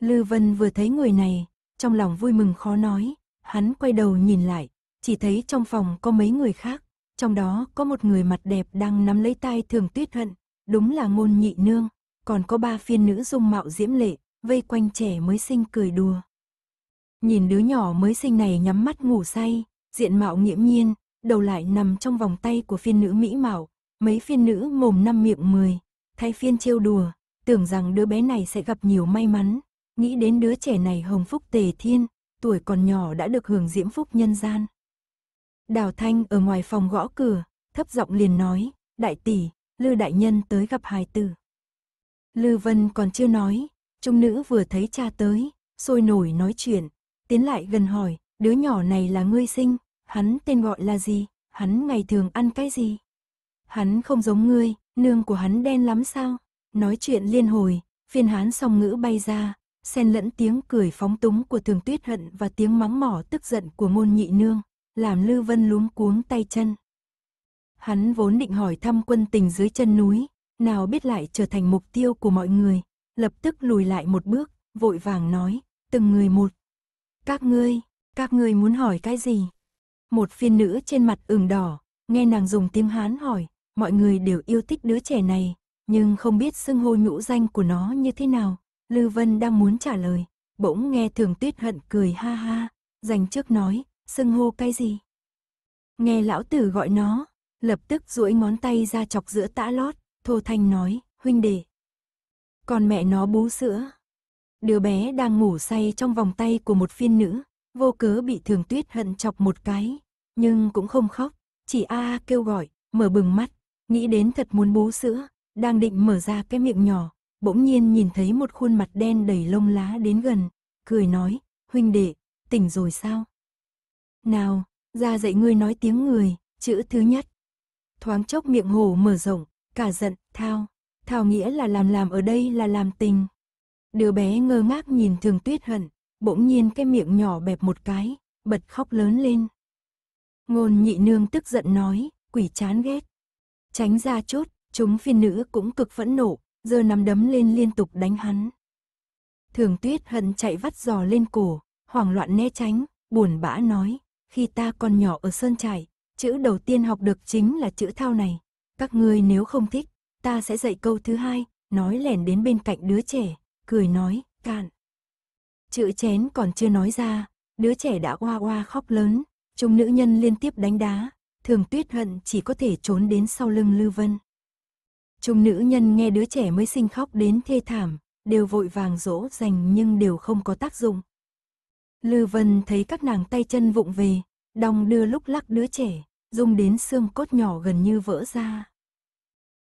Lưu Vân vừa thấy người này, trong lòng vui mừng khó nói, hắn quay đầu nhìn lại, chỉ thấy trong phòng có mấy người khác, trong đó có một người mặt đẹp đang nắm lấy tay thường tuyết hận, đúng là ngôn nhị nương, còn có ba phiên nữ dung mạo diễm lệ, vây quanh trẻ mới sinh cười đùa. Nhìn đứa nhỏ mới sinh này nhắm mắt ngủ say, diện mạo nghiễm nhiên, đầu lại nằm trong vòng tay của phiên nữ mỹ mạo, mấy phiên nữ mồm năm miệng mười, thay phiên trêu đùa, tưởng rằng đứa bé này sẽ gặp nhiều may mắn, nghĩ đến đứa trẻ này hồng phúc tề thiên, tuổi còn nhỏ đã được hưởng diễm phúc nhân gian. Đào Thanh ở ngoài phòng gõ cửa, thấp giọng liền nói, đại tỷ, Lư đại nhân tới gặp hài tử. Lư Vân còn chưa nói, trung nữ vừa thấy cha tới, sôi nổi nói chuyện, tiến lại gần hỏi, đứa nhỏ này là ngươi sinh, hắn tên gọi là gì, hắn ngày thường ăn cái gì. Hắn không giống ngươi, nương của hắn đen lắm sao, nói chuyện liên hồi, phiên hán song ngữ bay ra, xen lẫn tiếng cười phóng túng của thường tuyết hận và tiếng mắng mỏ tức giận của ngôn nhị nương, làm Lư Vân luống cuống tay chân. Hắn vốn định hỏi thăm quân tình dưới chân núi, nào biết lại trở thành mục tiêu của mọi người, lập tức lùi lại một bước, vội vàng nói, từng người một. Các ngươi, các ngươi muốn hỏi cái gì? Một phiên nữ trên mặt ửng đỏ, nghe nàng dùng tiếng Hán hỏi, mọi người đều yêu thích đứa trẻ này, nhưng không biết xưng hô nhũ danh của nó như thế nào, Lưu Vân đang muốn trả lời, bỗng nghe Thường Tuyết hận cười ha ha, dành trước nói, sưng hô cái gì? Nghe lão tử gọi nó, lập tức duỗi ngón tay ra chọc giữa tã lót, thô thanh nói, huynh đệ. Còn mẹ nó bú sữa. Đứa bé đang ngủ say trong vòng tay của một phiên nữ, vô cớ bị Thường Tuyết hận chọc một cái, nhưng cũng không khóc, chỉ a a kêu gọi, mở bừng mắt, nghĩ đến thật muốn bú sữa, đang định mở ra cái miệng nhỏ, bỗng nhiên nhìn thấy một khuôn mặt đen đầy lông lá đến gần, cười nói, huynh đệ, tỉnh rồi sao? Nào, ra dạy ngươi nói tiếng người, chữ thứ nhất. Thoáng chốc miệng hổ mở rộng, cả giận, thao. Thao nghĩa là làm làm ở đây là làm tình. Đứa bé ngơ ngác nhìn thường tuyết hận, bỗng nhiên cái miệng nhỏ bẹp một cái, bật khóc lớn lên. Ngôn nhị nương tức giận nói, quỷ chán ghét. Tránh ra chốt, chúng phiên nữ cũng cực phẫn nộ, giơ nắm đấm lên liên tục đánh hắn. Thường tuyết hận chạy vắt giò lên cổ, hoảng loạn né tránh, buồn bã nói, khi ta còn nhỏ ở sơn trại, chữ đầu tiên học được chính là chữ thao này. Các ngươi nếu không thích, ta sẽ dạy câu thứ hai, nói lẻn đến bên cạnh đứa trẻ, cười nói, cạn. Chữ chén còn chưa nói ra, đứa trẻ đã hoa hoa khóc lớn, chúng nữ nhân liên tiếp đánh đá, thường tuyết hận chỉ có thể trốn đến sau lưng Lưu Vân. Chúng nữ nhân nghe đứa trẻ mới sinh khóc đến thê thảm, đều vội vàng dỗ dành nhưng đều không có tác dụng. Lư Vân thấy các nàng tay chân vụng về, đong đưa lúc lắc đứa trẻ, rung đến xương cốt nhỏ gần như vỡ ra.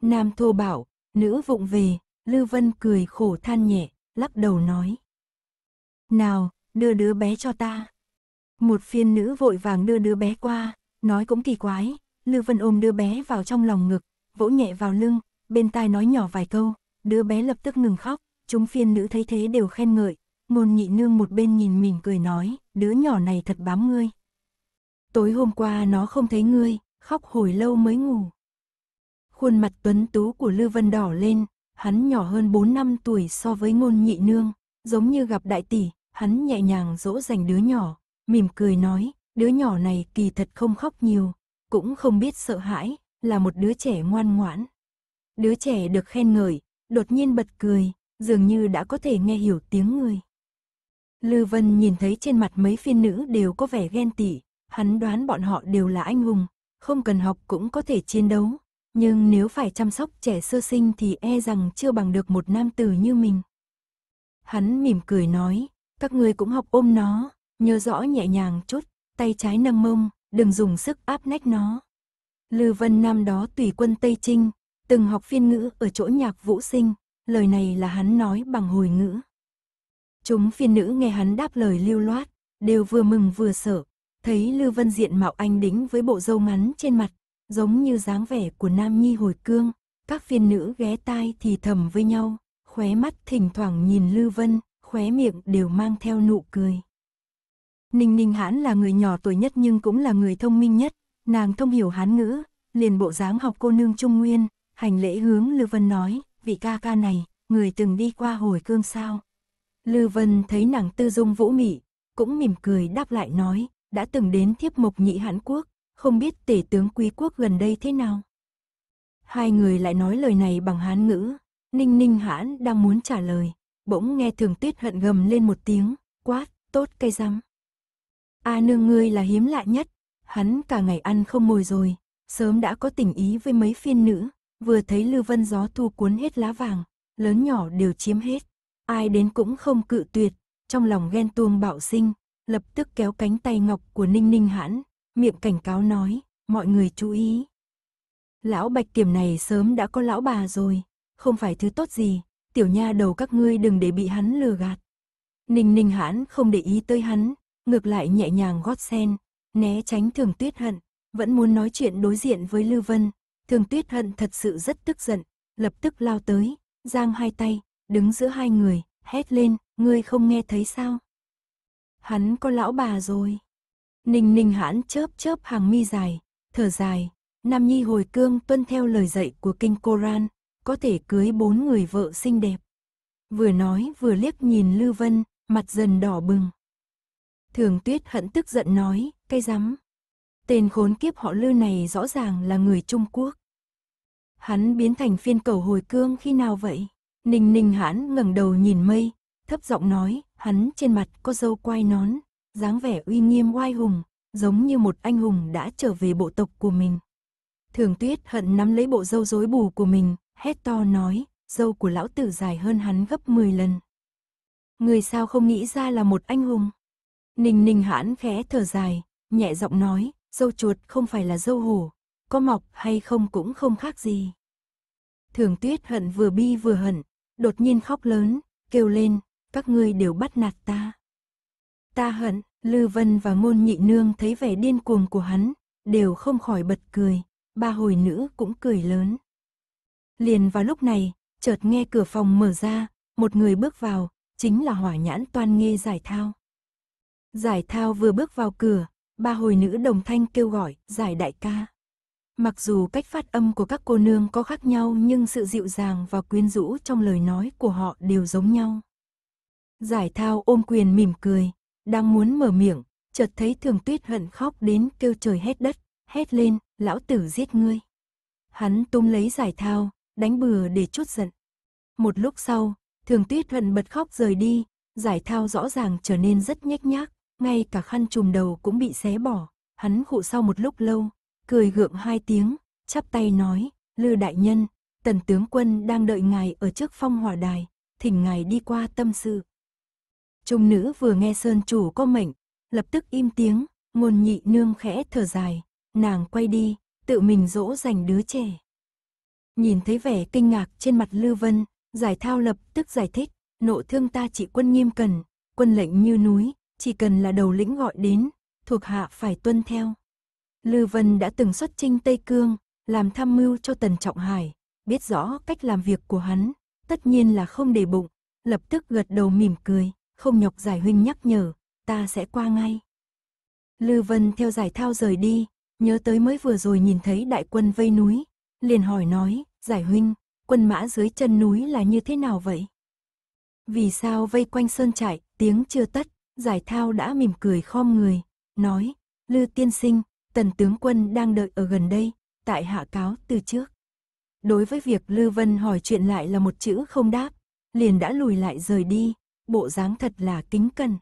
Nam thô bảo, nữ vụng về, Lư Vân cười khổ than nhẹ, lắc đầu nói. Nào, đưa đứa bé cho ta. Một phiên nữ vội vàng đưa đứa bé qua, nói cũng kỳ quái, Lư Vân ôm đứa bé vào trong lòng ngực, vỗ nhẹ vào lưng, bên tai nói nhỏ vài câu, đứa bé lập tức ngừng khóc, chúng phiên nữ thấy thế đều khen ngợi, ngôn nhị nương một bên nhìn mình cười nói, đứa nhỏ này thật bám ngươi. Tối hôm qua nó không thấy ngươi, khóc hồi lâu mới ngủ. Khuôn mặt tuấn tú của lưu Vân đỏ lên, hắn nhỏ hơn 4 năm tuổi so với ngôn nhị nương, giống như gặp đại tỷ, hắn nhẹ nhàng dỗ dành đứa nhỏ, mỉm cười nói, đứa nhỏ này kỳ thật không khóc nhiều, cũng không biết sợ hãi, là một đứa trẻ ngoan ngoãn. Đứa trẻ được khen ngợi, đột nhiên bật cười, dường như đã có thể nghe hiểu tiếng người. Lư Vân nhìn thấy trên mặt mấy phiên nữ đều có vẻ ghen tị, hắn đoán bọn họ đều là anh hùng, không cần học cũng có thể chiến đấu, nhưng nếu phải chăm sóc trẻ sơ sinh thì e rằng chưa bằng được một nam tử như mình. Hắn mỉm cười nói, các ngươi cũng học ôm nó, nhớ rõ nhẹ nhàng chút, tay trái nâng mông, đừng dùng sức áp nách nó. Lư Vân năm đó tùy quân Tây Trinh, từng học phiên ngữ ở chỗ nhạc vũ sinh, lời này là hắn nói bằng hồi ngữ. Chúng phiên nữ nghe hắn đáp lời lưu loát, đều vừa mừng vừa sợ, thấy lưu Vân Diện mạo anh đính với bộ râu ngắn trên mặt, giống như dáng vẻ của Nam Nhi hồi cương, các phiên nữ ghé tai thì thầm với nhau, khóe mắt thỉnh thoảng nhìn lưu Vân, khóe miệng đều mang theo nụ cười. Ninh Ninh Hãn là người nhỏ tuổi nhất nhưng cũng là người thông minh nhất, nàng thông hiểu hán ngữ, liền bộ dáng học cô nương Trung Nguyên, hành lễ hướng lưu Vân nói, vị ca ca này, người từng đi qua hồi cương sao. lưu Vân thấy nàng tư dung vũ mị, cũng mỉm cười đáp lại nói, đã từng đến thiếp mộc nhị Hàn Quốc, không biết tể tướng quý quốc gần đây thế nào. Hai người lại nói lời này bằng hán ngữ, ninh ninh hãn đang muốn trả lời, bỗng nghe thường tuyết hận gầm lên một tiếng, quát, tốt cây rắm. A nương ngươi là hiếm lạ nhất, hắn cả ngày ăn không mồi rồi, sớm đã có tình ý với mấy phiên nữ, vừa thấy lưu Vân gió thu cuốn hết lá vàng, lớn nhỏ đều chiếm hết. Ai đến cũng không cự tuyệt, trong lòng ghen tuông bạo sinh, lập tức kéo cánh tay ngọc của Ninh Ninh hãn, miệng cảnh cáo nói, mọi người chú ý. Lão bạch kiểm này sớm đã có lão bà rồi, không phải thứ tốt gì, tiểu nha đầu các ngươi đừng để bị hắn lừa gạt. Ninh Ninh hãn không để ý tới hắn, ngược lại nhẹ nhàng gót sen, né tránh thường tuyết hận, vẫn muốn nói chuyện đối diện với lưu Vân, Thường Tuyết Hận thật sự rất tức giận, lập tức lao tới, giang hai tay, đứng giữa hai người, hét lên, ngươi không nghe thấy sao? Hắn có lão bà rồi. Ninh ninh hãn chớp chớp hàng mi dài, thở dài, Nam Nhi hồi cương tuân theo lời dạy của kinh Koran, có thể cưới bốn người vợ xinh đẹp. Vừa nói vừa liếc nhìn Lưu Vân, mặt dần đỏ bừng. Thường tuyết hận tức giận nói, cây rắm Tên khốn kiếp họ lư này rõ ràng là người Trung Quốc. Hắn biến thành phiên cầu hồi cương khi nào vậy? Ninh ninh hãn ngẩng đầu nhìn mây, thấp giọng nói, hắn trên mặt có dâu quai nón, dáng vẻ uy nghiêm oai hùng, giống như một anh hùng đã trở về bộ tộc của mình. Thường tuyết hận nắm lấy bộ dâu rối bù của mình, hét to nói, dâu của lão tử dài hơn hắn gấp 10 lần. Người sao không nghĩ ra là một anh hùng? Ninh ninh hãn khẽ thở dài, nhẹ giọng nói, dâu chuột không phải là dâu hổ, có mọc hay không cũng không khác gì. Thường tuyết hận vừa bi vừa hận, đột nhiên khóc lớn, kêu lên, các ngươi đều bắt nạt ta. Ta hận, Lư Vân và môn nhị nương thấy vẻ điên cuồng của hắn, đều không khỏi bật cười, ba hồi nữ cũng cười lớn. Liền vào lúc này, chợt nghe cửa phòng mở ra, một người bước vào, chính là hỏa nhãn toan nghe giải thao. Giải thao vừa bước vào cửa, ba hồi nữ đồng thanh kêu gọi, giải đại ca. Mặc dù cách phát âm của các cô nương có khác nhau nhưng sự dịu dàng và quyến rũ trong lời nói của họ đều giống nhau. Giải thao ôm quyền mỉm cười, đang muốn mở miệng, chợt thấy thường tuyết hận khóc đến kêu trời hết đất, hét lên, lão tử giết ngươi. Hắn tung lấy giải thao, đánh bừa để chút giận. Một lúc sau, thường tuyết hận bật khóc rời đi, giải thao rõ ràng trở nên rất nhếch nhác, ngay cả khăn trùm đầu cũng bị xé bỏ, hắn khụ sau một lúc lâu, cười gượng hai tiếng, chắp tay nói, Lư đại nhân, tần tướng quân đang đợi ngài ở trước phong hỏa đài, thỉnh ngài đi qua tâm sự. Trung nữ vừa nghe sơn chủ có mệnh, lập tức im tiếng, ngôn nhị nương khẽ thở dài, nàng quay đi, tự mình dỗ dành đứa trẻ. Nhìn thấy vẻ kinh ngạc trên mặt Lư Vân, giải thao lập tức giải thích, nộ thương ta chỉ quân nghiêm cần, quân lệnh như núi, chỉ cần là đầu lĩnh gọi đến, thuộc hạ phải tuân theo. Lư Vân đã từng xuất chinh Tây Cương, làm tham mưu cho Tần Trọng Hải, biết rõ cách làm việc của hắn, tất nhiên là không để bụng, lập tức gật đầu mỉm cười, không nhọc giải huynh nhắc nhở, ta sẽ qua ngay. Lư Vân theo giải thao rời đi, nhớ tới mới vừa rồi nhìn thấy đại quân vây núi, liền hỏi nói, giải huynh, quân mã dưới chân núi là như thế nào vậy? Vì sao vây quanh sơn trại, tiếng chưa tất, giải thao đã mỉm cười khom người, nói, Lư tiên sinh, tần tướng quân đang đợi ở gần đây, tại hạ cáo từ trước. Đối với việc Lư Vân hỏi chuyện lại là một chữ không đáp, liền đã lùi lại rời đi, bộ dáng thật là kính cẩn.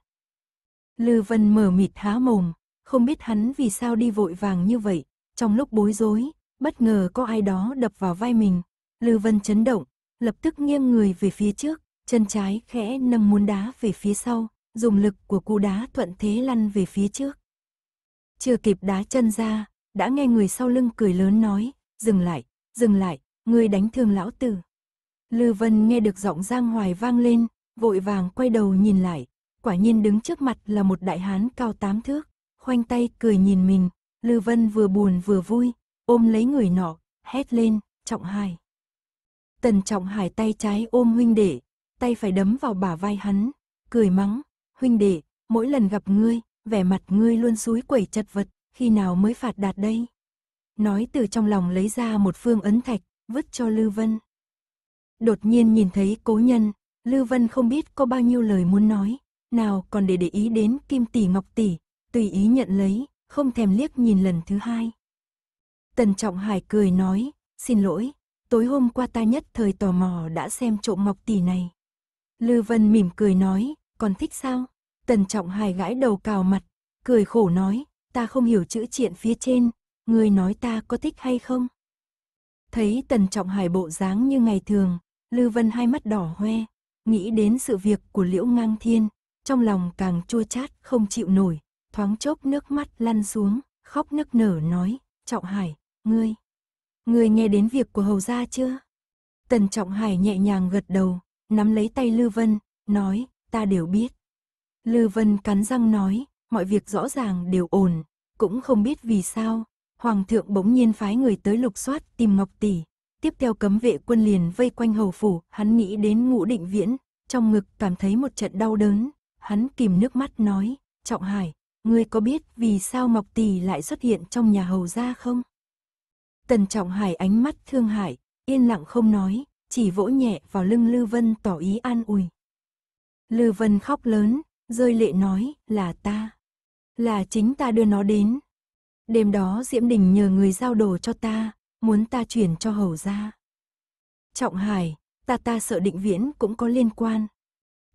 Lư Vân mở mịt há mồm, không biết hắn vì sao đi vội vàng như vậy, trong lúc bối rối, bất ngờ có ai đó đập vào vai mình, Lư Vân chấn động, lập tức nghiêng người về phía trước, chân trái khẽ nâng muốn đá về phía sau, dùng lực của cú đá thuận thế lăn về phía trước. Chưa kịp đá chân ra, đã nghe người sau lưng cười lớn nói, dừng lại, dừng lại, người đánh thương lão tử. Lư Vân nghe được giọng Giang Hoài vang lên, vội vàng quay đầu nhìn lại, quả nhiên đứng trước mặt là một đại hán cao tám thước, khoanh tay cười nhìn mình, Lư Vân vừa buồn vừa vui, ôm lấy người nọ, hét lên, trọng hải. Tần trọng hải tay trái ôm huynh đệ, tay phải đấm vào bả vai hắn, cười mắng, huynh đệ, mỗi lần gặp ngươi, vẻ mặt ngươi luôn suối quẩy chật vật, khi nào mới phạt đạt đây? Nói từ trong lòng lấy ra một phương ấn thạch, vứt cho lưu Vân. Đột nhiên nhìn thấy cố nhân, lưu Vân không biết có bao nhiêu lời muốn nói, nào còn để để ý đến kim tỷ ngọc tỷ, tùy ý nhận lấy, không thèm liếc nhìn lần thứ hai. Tần Trọng Hải cười nói, xin lỗi, tối hôm qua ta nhất thời tò mò đã xem trộm ngọc tỷ này. lưu Vân mỉm cười nói, còn thích sao? Tần Trọng Hải gãi đầu cào mặt, cười khổ nói, ta không hiểu chữ triện phía trên, người nói ta có thích hay không? Thấy Tần Trọng Hải bộ dáng như ngày thường, Lư Vân hai mắt đỏ hoe, nghĩ đến sự việc của Liễu Ngang Thiên, trong lòng càng chua chát không chịu nổi, thoáng chốc nước mắt lăn xuống, khóc nức nở nói, Trọng Hải, ngươi, ngươi nghe đến việc của Hầu Gia chưa? Tần Trọng Hải nhẹ nhàng gật đầu, nắm lấy tay Lư Vân, nói, ta đều biết. Lư Vân cắn răng nói, mọi việc rõ ràng đều ổn, cũng không biết vì sao, Hoàng thượng bỗng nhiên phái người tới lục soát tìm Ngọc Tỷ. Tiếp theo cấm vệ quân liền vây quanh hầu phủ, hắn nghĩ đến ngũ định viễn, trong ngực cảm thấy một trận đau đớn. Hắn kìm nước mắt nói, Trọng Hải, ngươi có biết vì sao Ngọc Tỷ lại xuất hiện trong nhà hầu gia không? Tần Trọng Hải ánh mắt thương hại, yên lặng không nói, chỉ vỗ nhẹ vào lưng Lư Vân tỏ ý an ủi. Lư Vân khóc lớn, rơi lệ nói, là ta. Là chính ta đưa nó đến. Đêm đó Diễm Đình nhờ người giao đồ cho ta, muốn ta chuyển cho hầu ra. Trọng Hải, ta ta sợ định viễn cũng có liên quan.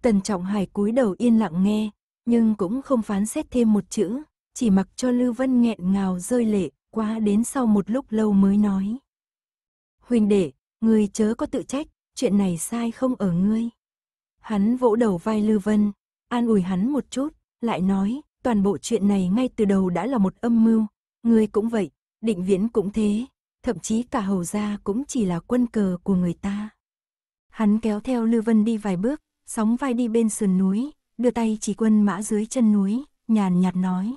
Tần Trọng Hải cúi đầu yên lặng nghe, nhưng cũng không phán xét thêm một chữ, chỉ mặc cho Lưu Vân nghẹn ngào rơi lệ, quá đến sau một lúc lâu mới nói. Huỳnh đệ, người chớ có tự trách, chuyện này sai không ở ngươi. Hắn vỗ đầu vai Lưu Vân, an ủi hắn một chút, lại nói, toàn bộ chuyện này ngay từ đầu đã là một âm mưu, ngươi cũng vậy, định viễn cũng thế, thậm chí cả hầu gia cũng chỉ là quân cờ của người ta. Hắn kéo theo Lưu Vân đi vài bước, sóng vai đi bên sườn núi, đưa tay chỉ quân mã dưới chân núi, nhàn nhạt nói.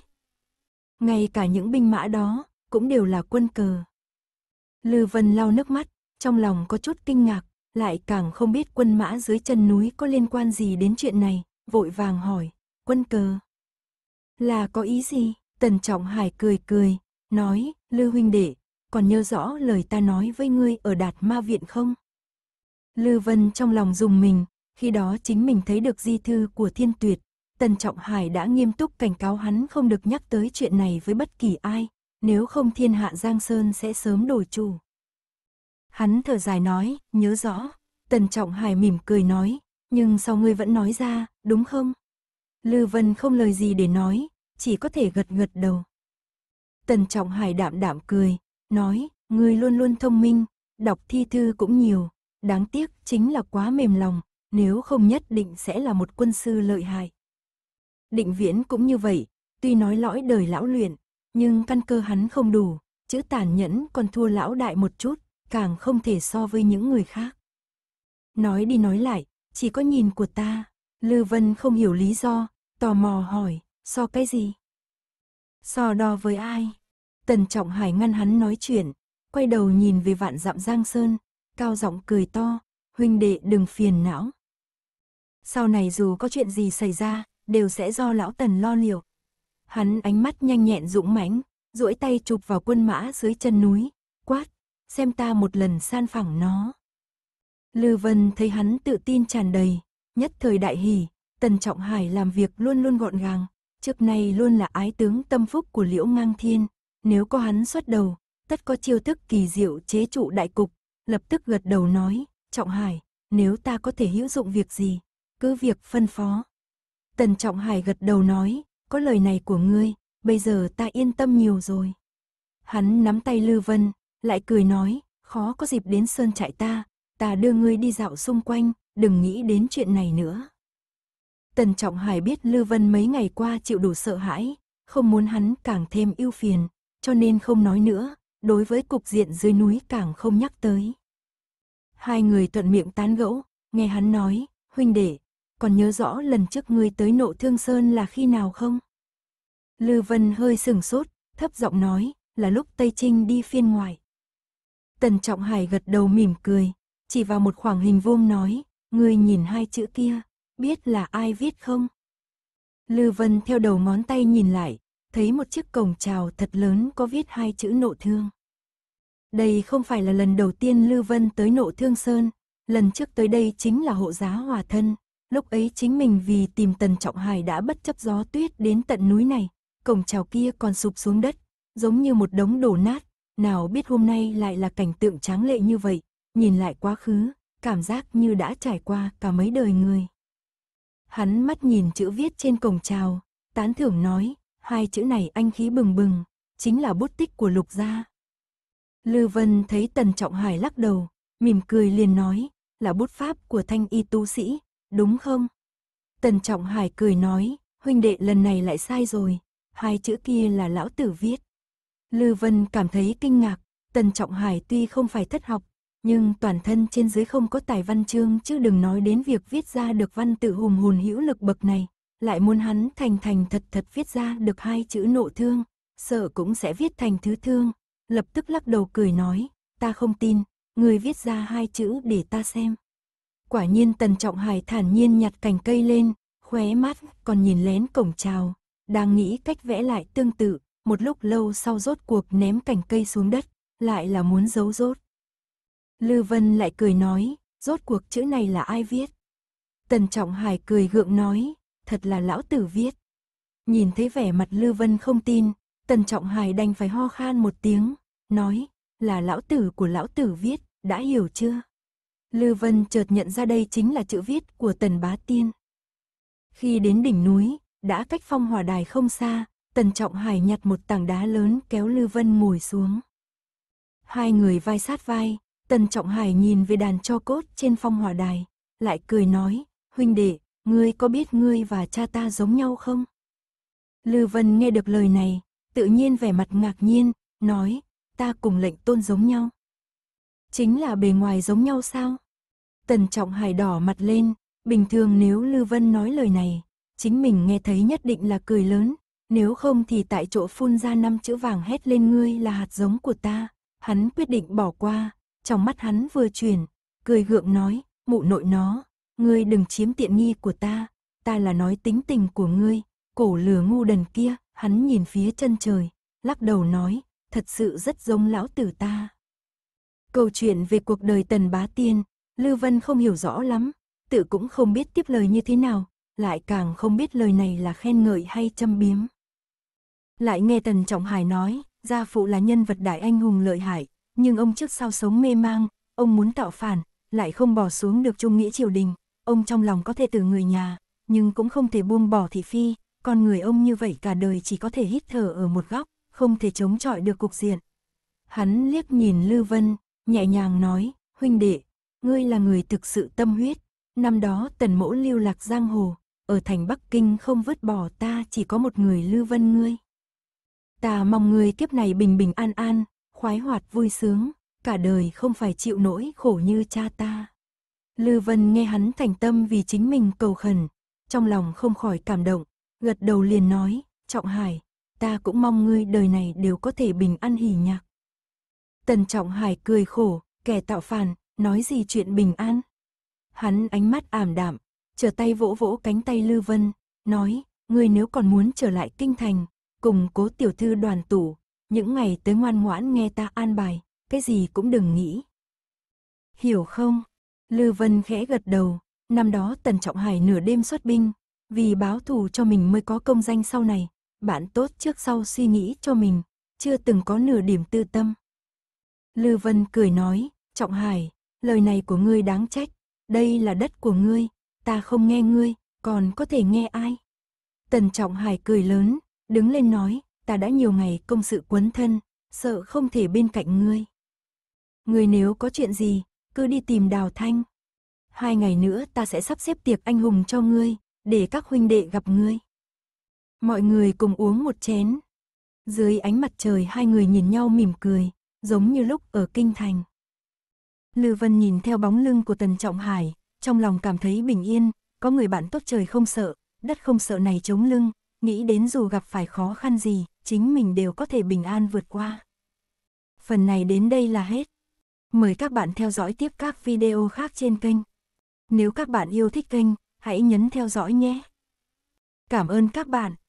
Ngay cả những binh mã đó, cũng đều là quân cờ. Lưu Vân lau nước mắt, trong lòng có chút kinh ngạc, lại càng không biết quân mã dưới chân núi có liên quan gì đến chuyện này, vội vàng hỏi, quân cờ. Là có ý gì? Tần Trọng Hải cười cười, nói, Lư huynh đệ, còn nhớ rõ lời ta nói với ngươi ở Đạt Ma Viện không? Lư Vân trong lòng dùng mình, khi đó chính mình thấy được di thư của thiên tuyệt. Tần Trọng Hải đã nghiêm túc cảnh cáo hắn không được nhắc tới chuyện này với bất kỳ ai, nếu không thiên hạ Giang Sơn sẽ sớm đổi chủ. Hắn thở dài nói, nhớ rõ, Tần Trọng Hải mỉm cười nói, nhưng sau ngươi vẫn nói ra, đúng không? Lư Vân không lời gì để nói, chỉ có thể gật gật đầu. Tần Trọng Hải đạm đạm cười, nói, ngươi luôn luôn thông minh, đọc thi thư cũng nhiều, đáng tiếc chính là quá mềm lòng, nếu không nhất định sẽ là một quân sư lợi hại. Định viễn cũng như vậy, tuy nói lõi đời lão luyện, nhưng căn cơ hắn không đủ, chữ tàn nhẫn còn thua lão đại một chút, càng không thể so với những người khác. Nói đi nói lại, chỉ có nhìn của ta. Lư Vân không hiểu lý do, tò mò hỏi, so cái gì? So đo với ai? Tần Trọng Hải ngăn hắn nói chuyện, quay đầu nhìn về vạn dặm Giang Sơn, cao giọng cười to, huynh đệ đừng phiền não. Sau này dù có chuyện gì xảy ra, đều sẽ do lão Tần lo liệu. Hắn ánh mắt nhanh nhẹn dũng mãnh, duỗi tay chụp vào quân mã dưới chân núi, quát, xem ta một lần san phẳng nó. Lư Vân thấy hắn tự tin tràn đầy, nhất thời đại hỉ, Tần Trọng Hải làm việc luôn luôn gọn gàng, trước nay luôn là ái tướng tâm phúc của Liễu Ngang Thiên, nếu có hắn xuất đầu, tất có chiêu thức kỳ diệu chế trụ đại cục, lập tức gật đầu nói, Trọng Hải, nếu ta có thể hữu dụng việc gì, cứ việc phân phó. Tần Trọng Hải gật đầu nói, có lời này của ngươi, bây giờ ta yên tâm nhiều rồi. Hắn nắm tay Lư Vân, lại cười nói, khó có dịp đến sơn trại ta, ta đưa ngươi đi dạo xung quanh, đừng nghĩ đến chuyện này nữa. Tần Trọng Hải biết Lưu Vân mấy ngày qua chịu đủ sợ hãi, không muốn hắn càng thêm ưu phiền, cho nên không nói nữa, đối với cục diện dưới núi càng không nhắc tới. Hai người thuận miệng tán gẫu, nghe hắn nói, huynh đệ, còn nhớ rõ lần trước ngươi tới nộ thương sơn là khi nào không? Lưu Vân hơi sừng sốt, thấp giọng nói, là lúc Tây Trinh đi phiên ngoài. Tần Trọng Hải gật đầu mỉm cười, chỉ vào một khoảng hình vuông nói, ngươi nhìn hai chữ kia, biết là ai viết không? Lư Vân theo đầu ngón tay nhìn lại, thấy một chiếc cổng trào thật lớn có viết hai chữ nộ thương. Đây không phải là lần đầu tiên Lư Vân tới nộ thương sơn, lần trước tới đây chính là hộ giá hòa thân. Lúc ấy chính mình vì tìm Tần Trọng Hải đã bất chấp gió tuyết đến tận núi này, cổng trào kia còn sụp xuống đất, giống như một đống đổ nát, nào biết hôm nay lại là cảnh tượng tráng lệ như vậy, Nhìn lại quá khứ, cảm giác như đã trải qua cả mấy đời người. Hắn mắt nhìn chữ viết trên cổng chào, tán thưởng nói, hai chữ này anh khí bừng bừng, chính là bút tích của lục gia. Lư Vân thấy Tần Trọng Hải lắc đầu, mỉm cười liền nói, là bút pháp của thanh y tu sĩ, đúng không? Tần Trọng Hải cười nói, huynh đệ lần này lại sai rồi, hai chữ kia là lão tử viết. Lư Vân cảm thấy kinh ngạc, Tần Trọng Hải tuy không phải thất học, nhưng toàn thân trên dưới không có tài văn chương chứ đừng nói đến việc viết ra được văn tự hùng hồn hữu lực bậc này, lại muốn hắn thành thành thật thật viết ra được hai chữ nộ thương, sợ cũng sẽ viết thành thứ thương, lập tức lắc đầu cười nói, ta không tin, người viết ra hai chữ để ta xem. Quả nhiên Tần Trọng Hải thản nhiên nhặt cành cây lên, khóe mắt còn nhìn lén cổng chào, đang nghĩ cách vẽ lại tương tự, một lúc lâu sau rốt cuộc ném cành cây xuống đất, lại là muốn giấu rốt. Lư Vân lại cười nói, rốt cuộc chữ này là ai viết? Tần Trọng Hải cười gượng nói, thật là lão tử viết. Nhìn thấy vẻ mặt Lư Vân không tin, Tần Trọng Hải đành phải ho khan một tiếng, nói, là lão tử của lão tử viết, đã hiểu chưa? Lư Vân chợt nhận ra đây chính là chữ viết của Tần Bá Tiên. Khi đến đỉnh núi, đã cách phong hòa đài không xa, Tần Trọng Hải nhặt một tảng đá lớn kéo Lư Vân ngồi xuống. Hai người vai sát vai, Tần Trọng Hải nhìn về đàn cho cốt trên phong hỏa đài, lại cười nói, huynh đệ, ngươi có biết ngươi và cha ta giống nhau không? Lư Vân nghe được lời này, tự nhiên vẻ mặt ngạc nhiên, nói, ta cùng lệnh tôn giống nhau. Chính là bề ngoài giống nhau sao? Tần Trọng Hải đỏ mặt lên, bình thường nếu Lư Vân nói lời này, chính mình nghe thấy nhất định là cười lớn, nếu không thì tại chỗ phun ra năm chữ vàng hét lên ngươi là hạt giống của ta, hắn quyết định bỏ qua, trong mắt hắn vừa chuyển, cười gượng nói, mụ nội nó, ngươi đừng chiếm tiện nghi của ta, ta là nói tính tình của ngươi, cổ lừa ngu đần kia, hắn nhìn phía chân trời, lắc đầu nói, thật sự rất giống lão tử ta. Câu chuyện về cuộc đời tần bá tiên, lưu Vân không hiểu rõ lắm, tự cũng không biết tiếp lời như thế nào, lại càng không biết lời này là khen ngợi hay châm biếm. Lại nghe Tần Trọng Hải nói, gia phụ là nhân vật đại anh hùng lợi hại, nhưng ông trước sau sống mê mang, ông muốn tạo phản, lại không bỏ xuống được trung nghĩa triều đình, ông trong lòng có thể từ người nhà, nhưng cũng không thể buông bỏ thị phi, con người ông như vậy cả đời chỉ có thể hít thở ở một góc, không thể chống chọi được cục diện. Hắn liếc nhìn Lưu Vân, nhẹ nhàng nói, huynh đệ, ngươi là người thực sự tâm huyết, năm đó tần mỗ lưu lạc giang hồ, ở thành Bắc Kinh không vứt bỏ ta chỉ có một người Lưu Vân ngươi. Ta mong ngươi kiếp này bình bình an an, khoái hoạt vui sướng, cả đời không phải chịu nỗi khổ như cha ta. Lư Vân nghe hắn thành tâm vì chính mình cầu khẩn, trong lòng không khỏi cảm động, gật đầu liền nói, Trọng Hải, ta cũng mong ngươi đời này đều có thể bình an hỉ nhạc. Tần Trọng Hải cười khổ, kẻ tạo phản, nói gì chuyện bình an. Hắn ánh mắt ảm đạm, trở tay vỗ vỗ cánh tay Lư Vân, nói, ngươi nếu còn muốn trở lại kinh thành, cùng cố tiểu thư đoàn tụ, những ngày tới ngoan ngoãn nghe ta an bài, cái gì cũng đừng nghĩ. Hiểu không? Lư Vân khẽ gật đầu, năm đó Tần Trọng Hải nửa đêm xuất binh, vì báo thù cho mình mới có công danh sau này, bạn tốt trước sau suy nghĩ cho mình, chưa từng có nửa điểm tư tâm. Lư Vân cười nói, Trọng Hải, lời này của ngươi đáng trách, đây là đất của ngươi, ta không nghe ngươi, còn có thể nghe ai? Tần Trọng Hải cười lớn, đứng lên nói, ta đã nhiều ngày công sự quấn thân, sợ không thể bên cạnh ngươi. Ngươi nếu có chuyện gì, cứ đi tìm Đào Thanh. Hai ngày nữa ta sẽ sắp xếp tiệc anh hùng cho ngươi, để các huynh đệ gặp ngươi. Mọi người cùng uống một chén. Dưới ánh mặt trời hai người nhìn nhau mỉm cười, giống như lúc ở Kinh Thành. Lư Vân nhìn theo bóng lưng của Tần Trọng Hải, trong lòng cảm thấy bình yên, có người bạn tốt trời không sợ, đất không sợ này chống lưng, nghĩ đến dù gặp phải khó khăn gì, chính mình đều có thể bình an vượt qua. Phần này đến đây là hết. Mời các bạn theo dõi tiếp các video khác trên kênh. Nếu các bạn yêu thích kênh, hãy nhấn theo dõi nhé. Cảm ơn các bạn.